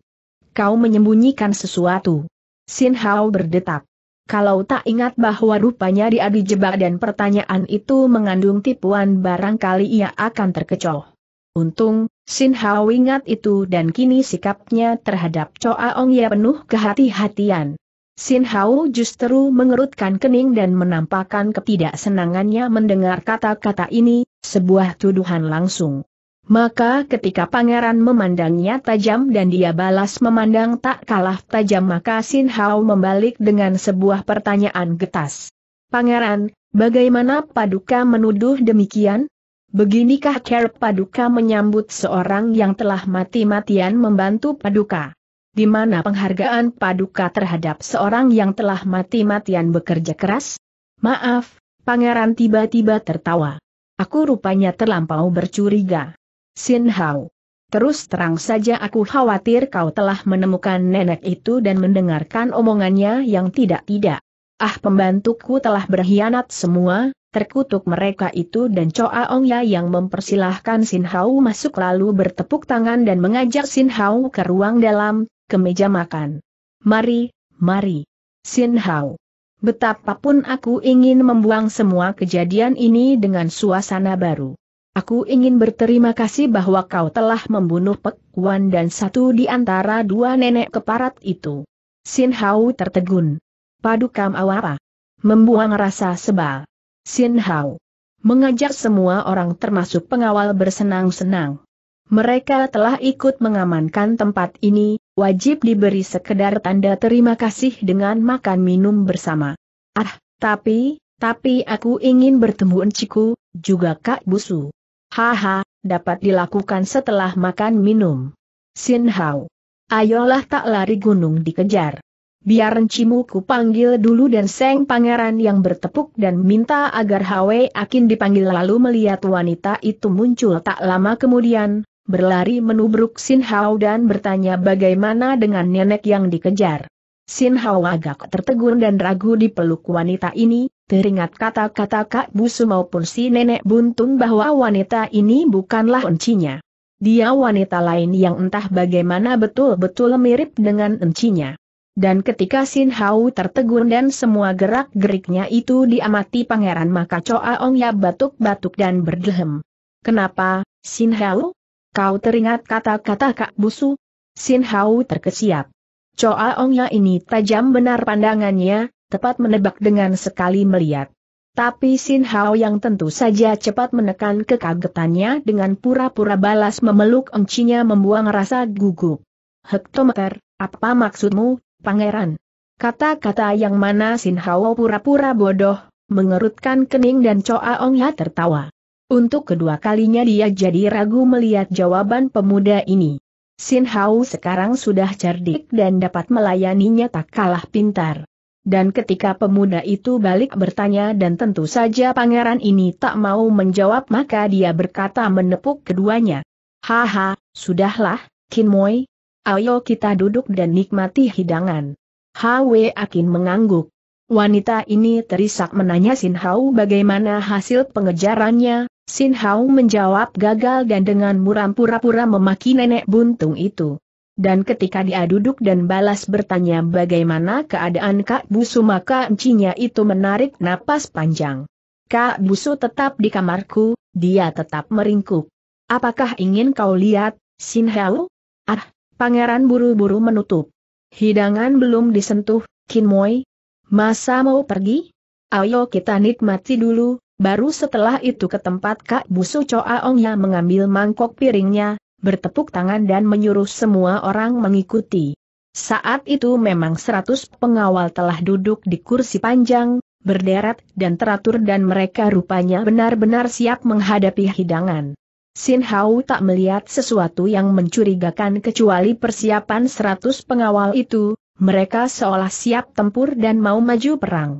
Kau menyembunyikan sesuatu. Sin Hao berdetak. Kalau tak ingat bahwa rupanya dia dijebak dan pertanyaan itu mengandung tipuan barangkali ia akan terkecoh. Untung, Sin Hao ingat itu dan kini sikapnya terhadap Choa Ong Ye penuh kehati-hatian. Sin Hao justru mengerutkan kening dan menampakkan ketidaksenangannya mendengar kata-kata ini, sebuah tuduhan langsung. Maka ketika pangeran memandangnya tajam dan dia balas memandang tak kalah tajam maka Sin Hao membalik dengan sebuah pertanyaan getas. Pangeran, bagaimana paduka menuduh demikian? Beginikah cara Paduka menyambut seorang yang telah mati-matian membantu Paduka? Di mana penghargaan Paduka terhadap seorang yang telah mati-matian bekerja keras? Maaf, pangeran tiba-tiba tertawa. Aku rupanya terlampau bercuriga. Sin Hao. Terus terang saja aku khawatir kau telah menemukan nenek itu dan mendengarkan omongannya yang tidak-tidak. Ah pembantuku telah berkhianat semua, Terkutuk mereka itu dan Choa Ong ya yang mempersilahkan Sin Hao masuk lalu bertepuk tangan dan mengajak Sin Hao ke ruang dalam, ke meja makan. Mari, mari. Sin Hao. Betapapun aku ingin membuang semua kejadian ini dengan suasana baru. Aku ingin berterima kasih bahwa kau telah membunuh Pek Wan dan satu di antara dua nenek keparat itu. Sin Hao tertegun. Padukam awapa. Membuang rasa sebal. Xin Hao mengajak semua orang termasuk pengawal bersenang-senang. Mereka telah ikut mengamankan tempat ini, wajib diberi sekedar tanda terima kasih dengan makan minum bersama. Ah, tapi, tapi aku ingin bertemu enciku, juga Kak Busu. Haha, dapat dilakukan setelah makan minum. Xin Hao. Ayolah tak lari gunung dikejar. Biar rencimu ku panggil dulu dan Seng Pangeran yang bertepuk dan minta agar Hwe Akin dipanggil lalu melihat wanita itu muncul tak lama kemudian, berlari menubruk Sin Hao dan bertanya bagaimana dengan nenek yang dikejar. Sin Hao agak tertegun dan ragu di peluk wanita ini, teringat kata-kata Kak Busu maupun si nenek buntung bahwa wanita ini bukanlah encinya. Dia wanita lain yang entah bagaimana betul-betul mirip dengan encinya. Dan ketika Sin Hau tertegun dan semua gerak-geriknya itu diamati pangeran maka Choa Ong ya batuk-batuk dan berdehem. Kenapa, Sin Hau? Kau teringat kata-kata Kak Busu? Sin Hau terkesiap. Choa Ong ya ini tajam benar pandangannya, tepat menebak dengan sekali melihat. Tapi Sin Hao yang tentu saja cepat menekan kekagetannya dengan pura-pura balas memeluk encinya membuang rasa gugup. Hektometer, apa maksudmu? Pangeran. Kata-kata yang mana Sin Hao pura-pura bodoh, mengerutkan kening dan coa Ong Ya tertawa. Untuk kedua kalinya dia jadi ragu melihat jawaban pemuda ini. Sin Hao sekarang sudah cerdik dan dapat melayaninya tak kalah pintar. Dan ketika pemuda itu balik bertanya dan tentu saja pangeran ini tak mau menjawab maka dia berkata menepuk keduanya. Haha, sudahlah, Kin Moy. Ayo kita duduk dan nikmati hidangan. Hwe Akin mengangguk. Wanita ini terisak menanya Sin Hau bagaimana hasil pengejarannya, Sin Hau menjawab gagal dan dengan muram pura-pura memaki nenek buntung itu. Dan ketika dia duduk dan balas bertanya bagaimana keadaan Kak Busu maka encinya itu menarik napas panjang. Kak Busu tetap di kamarku, dia tetap meringkuk. Apakah ingin kau lihat, Sin Hau? Pangeran buru-buru menutup. Hidangan belum disentuh, Kinmoy. Masa mau pergi? Ayo kita nikmati dulu, baru setelah itu ke tempat Kak Busu Coaong yang mengambil mangkok piringnya, bertepuk tangan dan menyuruh semua orang mengikuti. Saat itu memang seratus pengawal telah duduk di kursi panjang, berderet dan teratur dan mereka rupanya benar-benar siap menghadapi hidangan. Sin Hau tak melihat sesuatu yang mencurigakan kecuali persiapan seratus pengawal itu, mereka seolah siap tempur dan mau maju perang.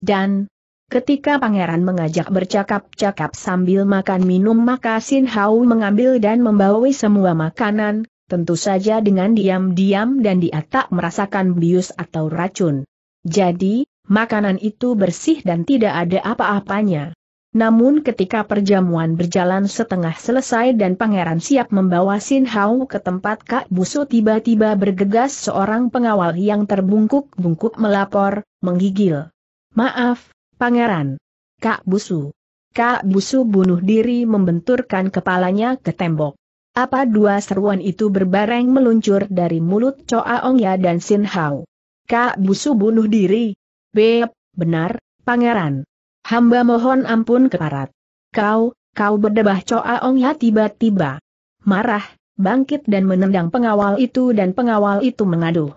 Dan, ketika pangeran mengajak bercakap-cakap sambil makan minum maka Sin Hau mengambil dan membawa semua makanan, tentu saja dengan diam-diam dan dia tak merasakan bius atau racun. Jadi, makanan itu bersih dan tidak ada apa-apanya. Namun ketika perjamuan berjalan setengah selesai dan pangeran siap membawa Sin Hao ke tempat Kak Busu tiba-tiba bergegas seorang pengawal yang terbungkuk-bungkuk melapor, menggigil. Maaf, pangeran. Kak Busu. Kak Busu bunuh diri membenturkan kepalanya ke tembok. Apa dua seruan itu berbareng meluncur dari mulut Choa Ya dan Sin Hao. Kak Busu bunuh diri. Beb, benar, pangeran. Hamba mohon ampun keparat. Kau, kau berdebah ong ya tiba-tiba. Marah, bangkit dan menendang pengawal itu dan pengawal itu mengadu.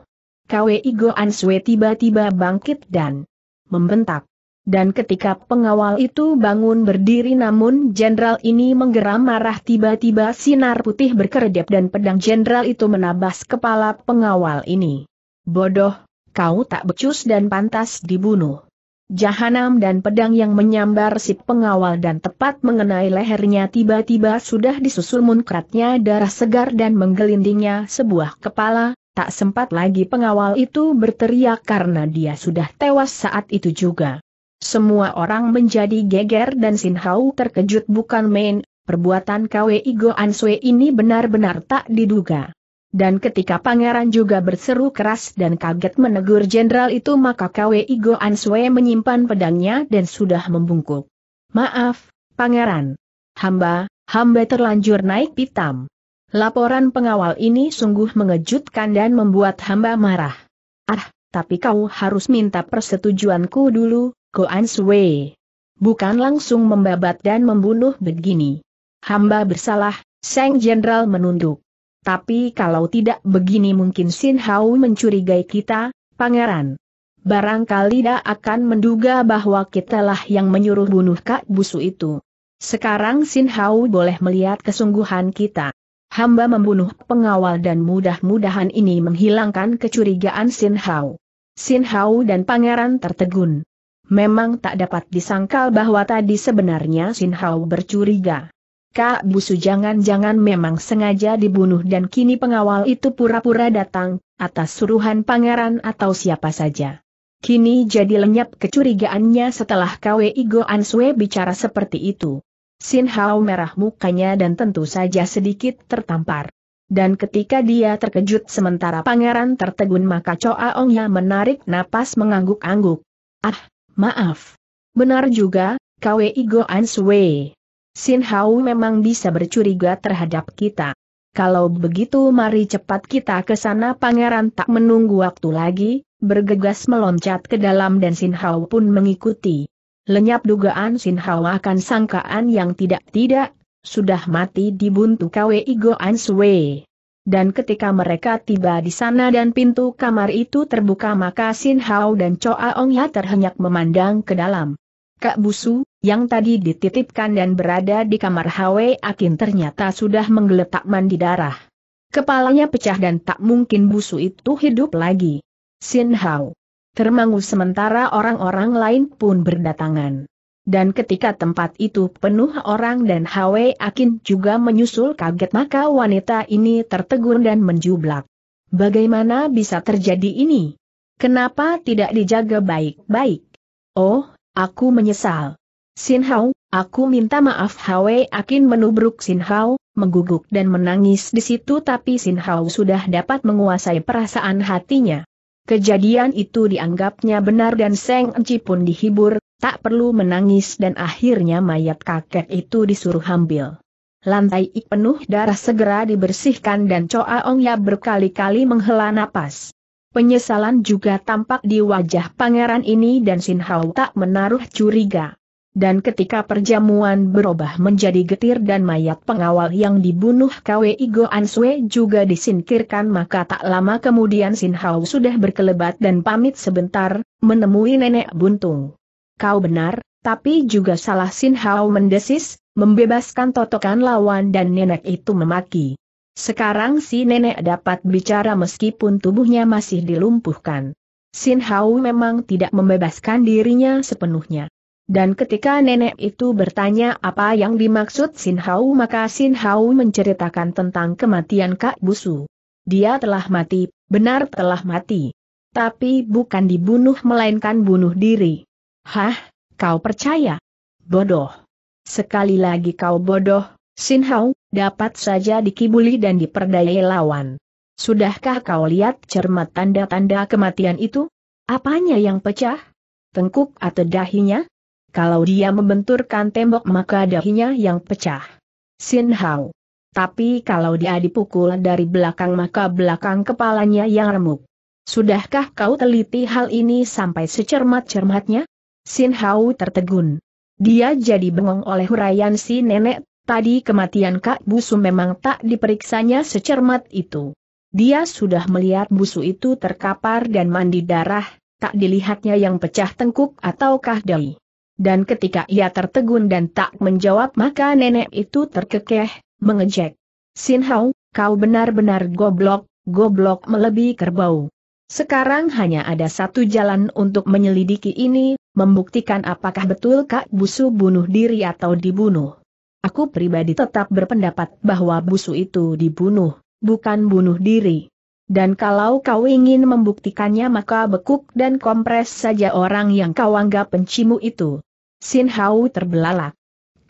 Kwe Igo Answe tiba-tiba bangkit dan membentak. Dan ketika pengawal itu bangun berdiri namun jenderal ini menggeram marah tiba-tiba sinar putih berkedip dan pedang jenderal itu menabas kepala pengawal ini. Bodoh, kau tak becus dan pantas dibunuh. Jahanam dan pedang yang menyambar si pengawal dan tepat mengenai lehernya tiba-tiba sudah disusul munkratnya darah segar dan menggelindingnya sebuah kepala, tak sempat lagi pengawal itu berteriak karena dia sudah tewas saat itu juga. Semua orang menjadi geger dan Sinhau terkejut bukan main, perbuatan Kwe Igo Answe ini benar-benar tak diduga. Dan ketika pangeran juga berseru keras dan kaget menegur jenderal itu maka KWI Igo Sue menyimpan pedangnya dan sudah membungkuk. Maaf, pangeran. Hamba, hamba terlanjur naik pitam. Laporan pengawal ini sungguh mengejutkan dan membuat hamba marah. Ah, tapi kau harus minta persetujuanku dulu, Go Sue. Bukan langsung membabat dan membunuh begini. Hamba bersalah, Sang Jenderal menunduk. Tapi kalau tidak begini mungkin Sin Hao mencurigai kita, pangeran. Barangkali dia akan menduga bahwa kitalah yang menyuruh bunuh Kak Busu itu. Sekarang Sin Hao boleh melihat kesungguhan kita. Hamba membunuh pengawal dan mudah-mudahan ini menghilangkan kecurigaan Sin Hao. Sin Hao dan pangeran tertegun. Memang tak dapat disangkal bahwa tadi sebenarnya Sin Hao bercuriga. Kak Busu jangan-jangan memang sengaja dibunuh dan kini pengawal itu pura-pura datang, atas suruhan pangeran atau siapa saja. Kini jadi lenyap kecurigaannya setelah Kwe Igo Answe bicara seperti itu. Sin Hao merah mukanya dan tentu saja sedikit tertampar. Dan ketika dia terkejut sementara pangeran tertegun maka Choa Ongnya menarik napas mengangguk-angguk. Ah, maaf. Benar juga, Kwe Igo Answe. Sin Hau memang bisa bercuriga terhadap kita. Kalau begitu mari cepat kita ke sana pangeran tak menunggu waktu lagi, bergegas meloncat ke dalam dan Sin Hau pun mengikuti. Lenyap dugaan Sin Hau akan sangkaan yang tidak-tidak, sudah mati buntu KWI Goan Dan ketika mereka tiba di sana dan pintu kamar itu terbuka maka Sin Hau dan Choa Ong Ya terhenyak memandang ke dalam. Kak Busu, yang tadi dititipkan dan berada di kamar Hwe Akin ternyata sudah menggeletak mandi darah. Kepalanya pecah dan tak mungkin busu itu hidup lagi. Sin Hao. Termangu sementara orang-orang lain pun berdatangan. Dan ketika tempat itu penuh orang dan Hwe Akin juga menyusul kaget maka wanita ini tertegun dan menjublak. Bagaimana bisa terjadi ini? Kenapa tidak dijaga baik-baik? Oh, aku menyesal. Sin Hau, aku minta maaf Hwe Akin menubruk Sin Hau, mengguguk dan menangis di situ tapi Sin Hau sudah dapat menguasai perasaan hatinya. Kejadian itu dianggapnya benar dan Seng Enci pun dihibur, tak perlu menangis dan akhirnya mayat kakek itu disuruh ambil. Lantai ik penuh darah segera dibersihkan dan Choa ya berkali-kali menghela napas. Penyesalan juga tampak di wajah pangeran ini dan Sin Hau tak menaruh curiga dan ketika perjamuan berubah menjadi getir dan mayat pengawal yang dibunuh KWI Goan Answe juga disingkirkan maka tak lama kemudian Sin Hao sudah berkelebat dan pamit sebentar, menemui nenek buntung. Kau benar, tapi juga salah Sin Hao mendesis, membebaskan totokan lawan dan nenek itu memaki. Sekarang si nenek dapat bicara meskipun tubuhnya masih dilumpuhkan. Sin Hao memang tidak membebaskan dirinya sepenuhnya. Dan ketika nenek itu bertanya apa yang dimaksud Sin Hao maka Sin Hao menceritakan tentang kematian Kak Busu. Dia telah mati, benar telah mati. Tapi bukan dibunuh melainkan bunuh diri. Hah, kau percaya? Bodoh. Sekali lagi kau bodoh, Sin Hao, dapat saja dikibuli dan diperdaya lawan. Sudahkah kau lihat cermat tanda-tanda kematian itu? Apanya yang pecah? Tengkuk atau dahinya? kalau dia membenturkan tembok maka dahinya yang pecah. Sin Hao. Tapi kalau dia dipukul dari belakang maka belakang kepalanya yang remuk. Sudahkah kau teliti hal ini sampai secermat-cermatnya? Sin Hao tertegun. Dia jadi bengong oleh huraian si nenek, tadi kematian Kak Busu memang tak diperiksanya secermat itu. Dia sudah melihat busu itu terkapar dan mandi darah, tak dilihatnya yang pecah tengkuk ataukah dahi dan ketika ia tertegun dan tak menjawab maka nenek itu terkekeh, mengejek. Sin Hao, kau benar-benar goblok, goblok melebihi kerbau. Sekarang hanya ada satu jalan untuk menyelidiki ini, membuktikan apakah betul Kak Busu bunuh diri atau dibunuh. Aku pribadi tetap berpendapat bahwa Busu itu dibunuh, bukan bunuh diri. Dan kalau kau ingin membuktikannya maka bekuk dan kompres saja orang yang kau anggap pencimu itu. Sin Hau terbelalak.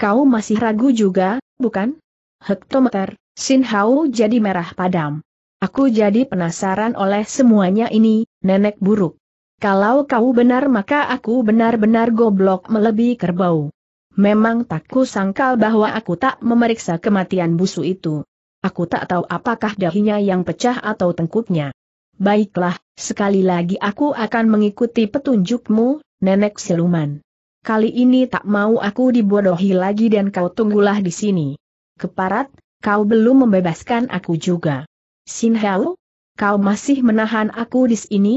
Kau masih ragu juga, bukan? Hektometer, Sin Hau jadi merah padam. Aku jadi penasaran oleh semuanya ini, nenek buruk. Kalau kau benar maka aku benar-benar goblok melebihi kerbau. Memang tak kusangkal bahwa aku tak memeriksa kematian busu itu. Aku tak tahu apakah dahinya yang pecah atau tengkuknya. Baiklah, sekali lagi aku akan mengikuti petunjukmu, nenek siluman. Kali ini tak mau aku dibodohi lagi dan kau tunggulah di sini. Keparat, kau belum membebaskan aku juga. Sin Hao, kau masih menahan aku di sini?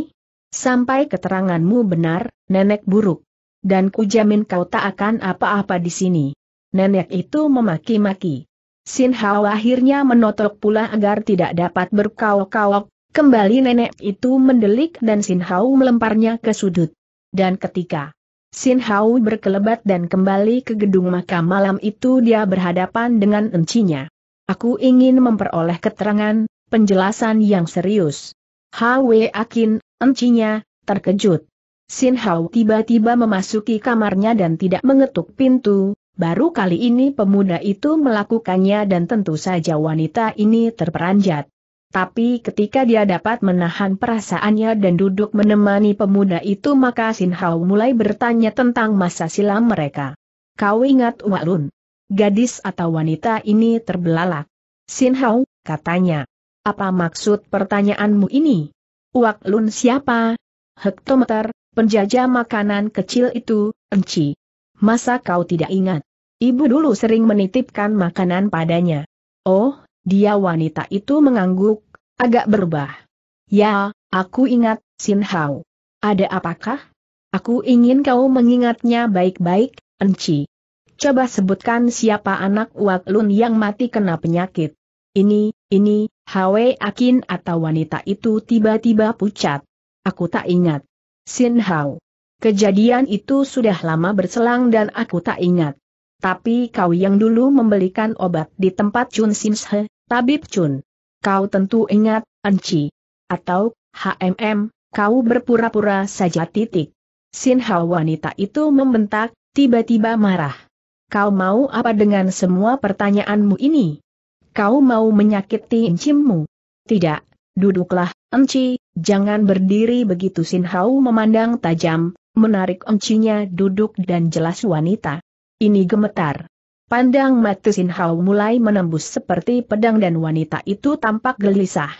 Sampai keteranganmu benar, nenek buruk. Dan ku jamin kau tak akan apa-apa di sini. Nenek itu memaki-maki. Sin Hao akhirnya menotok pula agar tidak dapat berkawok-kawok. kembali nenek itu mendelik dan Sin Hao melemparnya ke sudut. Dan ketika Sin Hau berkelebat dan kembali ke gedung makam malam itu dia berhadapan dengan encinya. Aku ingin memperoleh keterangan, penjelasan yang serius. Hau Akin, encinya, terkejut. Sin Hau tiba-tiba memasuki kamarnya dan tidak mengetuk pintu, baru kali ini pemuda itu melakukannya dan tentu saja wanita ini terperanjat. Tapi ketika dia dapat menahan perasaannya dan duduk menemani pemuda itu maka Sin Hao mulai bertanya tentang masa silam mereka. Kau ingat Wak Lun? Gadis atau wanita ini terbelalak. Sin Hao, katanya. Apa maksud pertanyaanmu ini? Wak Lun siapa? Hektometer, penjajah makanan kecil itu, Enci. Masa kau tidak ingat? Ibu dulu sering menitipkan makanan padanya. Oh, dia wanita itu mengangguk, agak berubah. Ya, aku ingat, Sin Hao. Ada apakah? Aku ingin kau mengingatnya baik-baik, Enci. Coba sebutkan siapa anak Wak Lun yang mati kena penyakit. Ini, ini, Hwe Akin atau wanita itu tiba-tiba pucat. Aku tak ingat. Sin Hao. Kejadian itu sudah lama berselang dan aku tak ingat. Tapi kau yang dulu membelikan obat di tempat Chun Simshe, Tabib Chun. Kau tentu ingat, Enci. Atau, HMM, kau berpura-pura saja titik. Sinha wanita itu membentak, tiba-tiba marah. Kau mau apa dengan semua pertanyaanmu ini? Kau mau menyakiti Encimmu? Tidak, duduklah, Enci, jangan berdiri begitu Sinhau memandang tajam, menarik Encinya duduk dan jelas wanita ini gemetar. Pandang mata Sin Hao mulai menembus seperti pedang dan wanita itu tampak gelisah.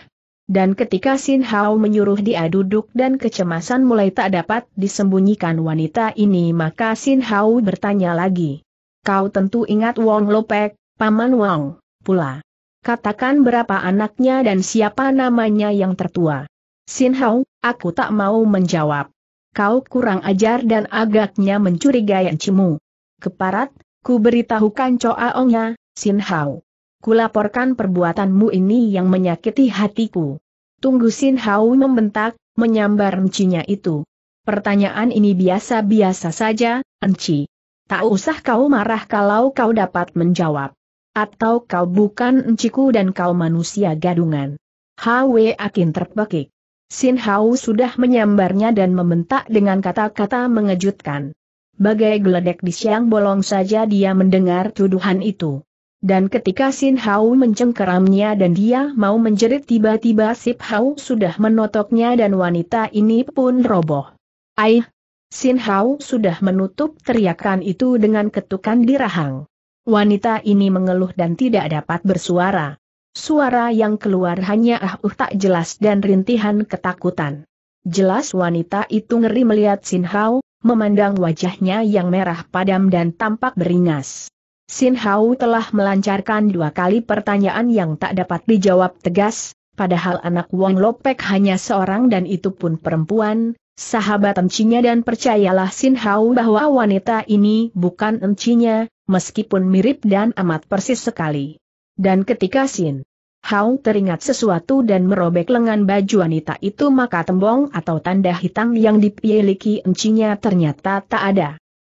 Dan ketika Sin Hau menyuruh dia duduk dan kecemasan mulai tak dapat disembunyikan wanita ini maka Sin Hau bertanya lagi. Kau tentu ingat Wong Lopek, Paman Wong, pula. Katakan berapa anaknya dan siapa namanya yang tertua. Sin Hau, aku tak mau menjawab. Kau kurang ajar dan agaknya mencurigai cimu. Keparat, ku beritahukan Coaongnya, Sin Hao. Kulaporkan perbuatanmu ini yang menyakiti hatiku. Tunggu Sin Hao membentak, menyambar encinya itu. Pertanyaan ini biasa-biasa saja, enci. Tak usah kau marah kalau kau dapat menjawab. Atau kau bukan enciku dan kau manusia gadungan. Hwe Akin terpekik. Sin Hao sudah menyambarnya dan membentak dengan kata-kata mengejutkan. Bagai geledek di siang bolong saja dia mendengar tuduhan itu. Dan ketika Sin Hao mencengkeramnya dan dia mau menjerit tiba-tiba Sip Hao sudah menotoknya dan wanita ini pun roboh. Aih! Sin Hao sudah menutup teriakan itu dengan ketukan di rahang. Wanita ini mengeluh dan tidak dapat bersuara. Suara yang keluar hanya ah uh tak jelas dan rintihan ketakutan. Jelas wanita itu ngeri melihat Sin Hao, memandang wajahnya yang merah padam dan tampak beringas. Sin Hao telah melancarkan dua kali pertanyaan yang tak dapat dijawab tegas, padahal anak Wong Lopek hanya seorang dan itu pun perempuan, sahabat encinya dan percayalah Sin Hao bahwa wanita ini bukan encinya, meskipun mirip dan amat persis sekali. Dan ketika Sin Hau teringat sesuatu dan merobek lengan baju wanita itu maka tembong atau tanda hitam yang dipiliki encinya ternyata tak ada.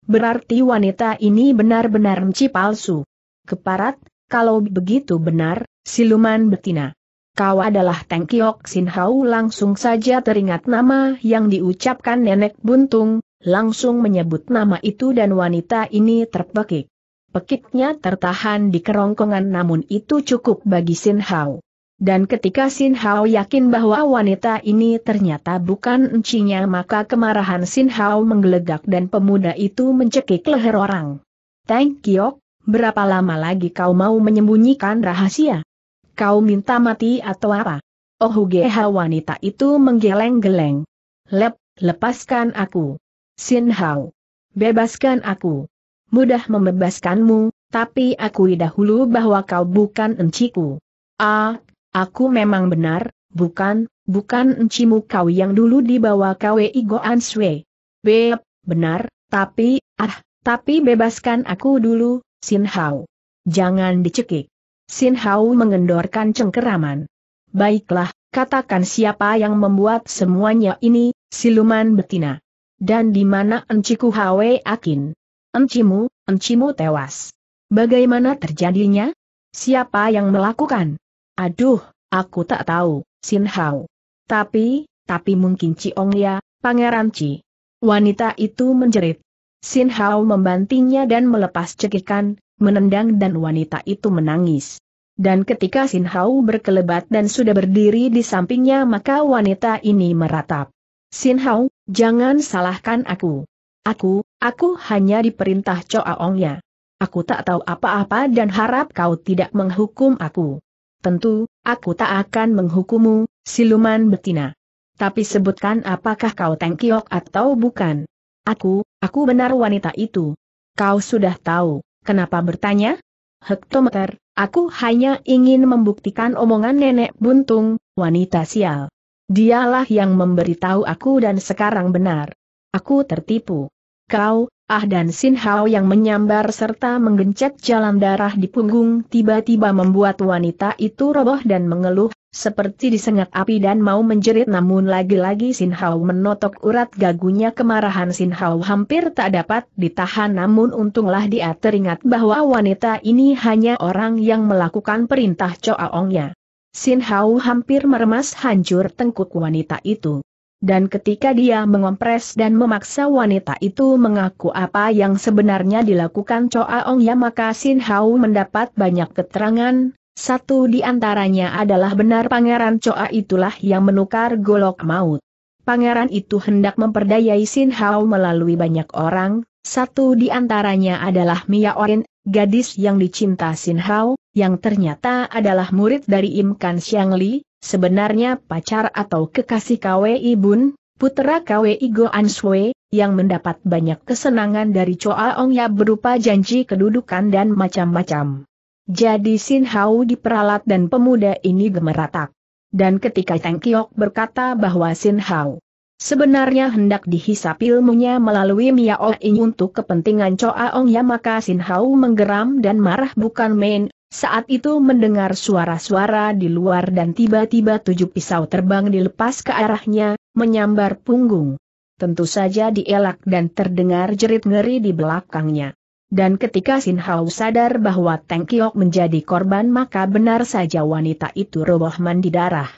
Berarti wanita ini benar-benar enci palsu. Keparat, kalau begitu benar, siluman betina. Kau adalah Teng Kiok Sin Hau langsung saja teringat nama yang diucapkan nenek buntung, langsung menyebut nama itu dan wanita ini terpekik. Pekiknya tertahan di kerongkongan namun itu cukup bagi Sin Hao. Dan ketika Sin Hao yakin bahwa wanita ini ternyata bukan encinya maka kemarahan Sin Hao menggelegak dan pemuda itu mencekik leher orang. Tang Kiok, berapa lama lagi kau mau menyembunyikan rahasia? Kau minta mati atau apa? Oh Geha wanita itu menggeleng-geleng. Lep, lepaskan aku. Sin Hao. Bebaskan aku mudah membebaskanmu, tapi akui dahulu bahwa kau bukan enciku. Ah, aku memang benar, bukan, bukan encimu kau yang dulu dibawa KWI Goan Sui. B, benar, tapi, ah, tapi bebaskan aku dulu, Sin Hao. Jangan dicekik. Sin Hao mengendorkan cengkeraman. Baiklah, katakan siapa yang membuat semuanya ini, siluman betina. Dan di mana enciku Hwe Akin? Encimu, encimu tewas. Bagaimana terjadinya? Siapa yang melakukan? Aduh, aku tak tahu, Sin Hao. Tapi, tapi mungkin Ciong ya, Pangeran Ci. Wanita itu menjerit. Sin Hao membantingnya dan melepas cekikan, menendang dan wanita itu menangis. Dan ketika Sin Hao berkelebat dan sudah berdiri di sampingnya maka wanita ini meratap. Sin Hao, jangan salahkan aku. Aku, aku hanya diperintah Coaongnya. Aku tak tahu apa-apa dan harap kau tidak menghukum aku. Tentu, aku tak akan menghukummu, siluman betina. Tapi sebutkan apakah kau tengkiok atau bukan. Aku, aku benar wanita itu. Kau sudah tahu, kenapa bertanya? Hektometer, aku hanya ingin membuktikan omongan nenek buntung, wanita sial. Dialah yang memberitahu aku dan sekarang benar. Aku tertipu. Kau, Ah dan Sin Hao yang menyambar serta menggencet jalan darah di punggung tiba-tiba membuat wanita itu roboh dan mengeluh, seperti disengat api dan mau menjerit namun lagi-lagi Sin Hao menotok urat gagunya kemarahan Sin Hao hampir tak dapat ditahan namun untunglah dia teringat bahwa wanita ini hanya orang yang melakukan perintah Choa Ongnya. Sin Hao hampir meremas hancur tengkuk wanita itu. Dan ketika dia mengompres dan memaksa wanita itu mengaku apa yang sebenarnya dilakukan Choa Ong ya maka Sin Hao mendapat banyak keterangan, satu di antaranya adalah benar Pangeran Choa itulah yang menukar golok maut. Pangeran itu hendak memperdayai Sin Hao melalui banyak orang, satu di antaranya adalah Mia Orin, gadis yang dicinta Sin Hao, yang ternyata adalah murid dari Im Kan Xiang Li, Sebenarnya pacar atau kekasih KWI Bun, putera KWI Go Answe, yang mendapat banyak kesenangan dari Choa Ong Ya berupa janji kedudukan dan macam-macam. Jadi Sin Hao diperalat dan pemuda ini gemeratak. Dan ketika Tang Kiok berkata bahwa Sin Hao sebenarnya hendak dihisap ilmunya melalui Miao Ing untuk kepentingan Choa Ong Ya maka Sin Hao menggeram dan marah bukan main, saat itu mendengar suara-suara di luar dan tiba-tiba tujuh pisau terbang dilepas ke arahnya, menyambar punggung. Tentu saja dielak dan terdengar jerit ngeri di belakangnya. Dan ketika Sin Hao sadar bahwa Teng Kiok menjadi korban maka benar saja wanita itu roboh mandi darah.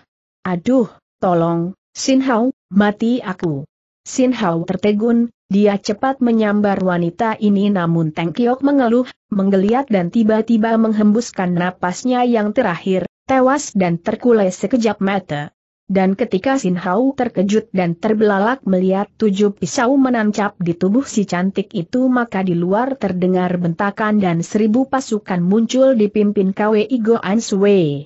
Aduh, tolong, Sin Hao, mati aku. Sin Hao tertegun, dia cepat menyambar wanita ini namun Teng Kiok mengeluh, menggeliat dan tiba-tiba menghembuskan napasnya yang terakhir, tewas dan terkulai sekejap mata. Dan ketika Sin Hao terkejut dan terbelalak melihat tujuh pisau menancap di tubuh si cantik itu maka di luar terdengar bentakan dan seribu pasukan muncul dipimpin Kwe Igo An Sui.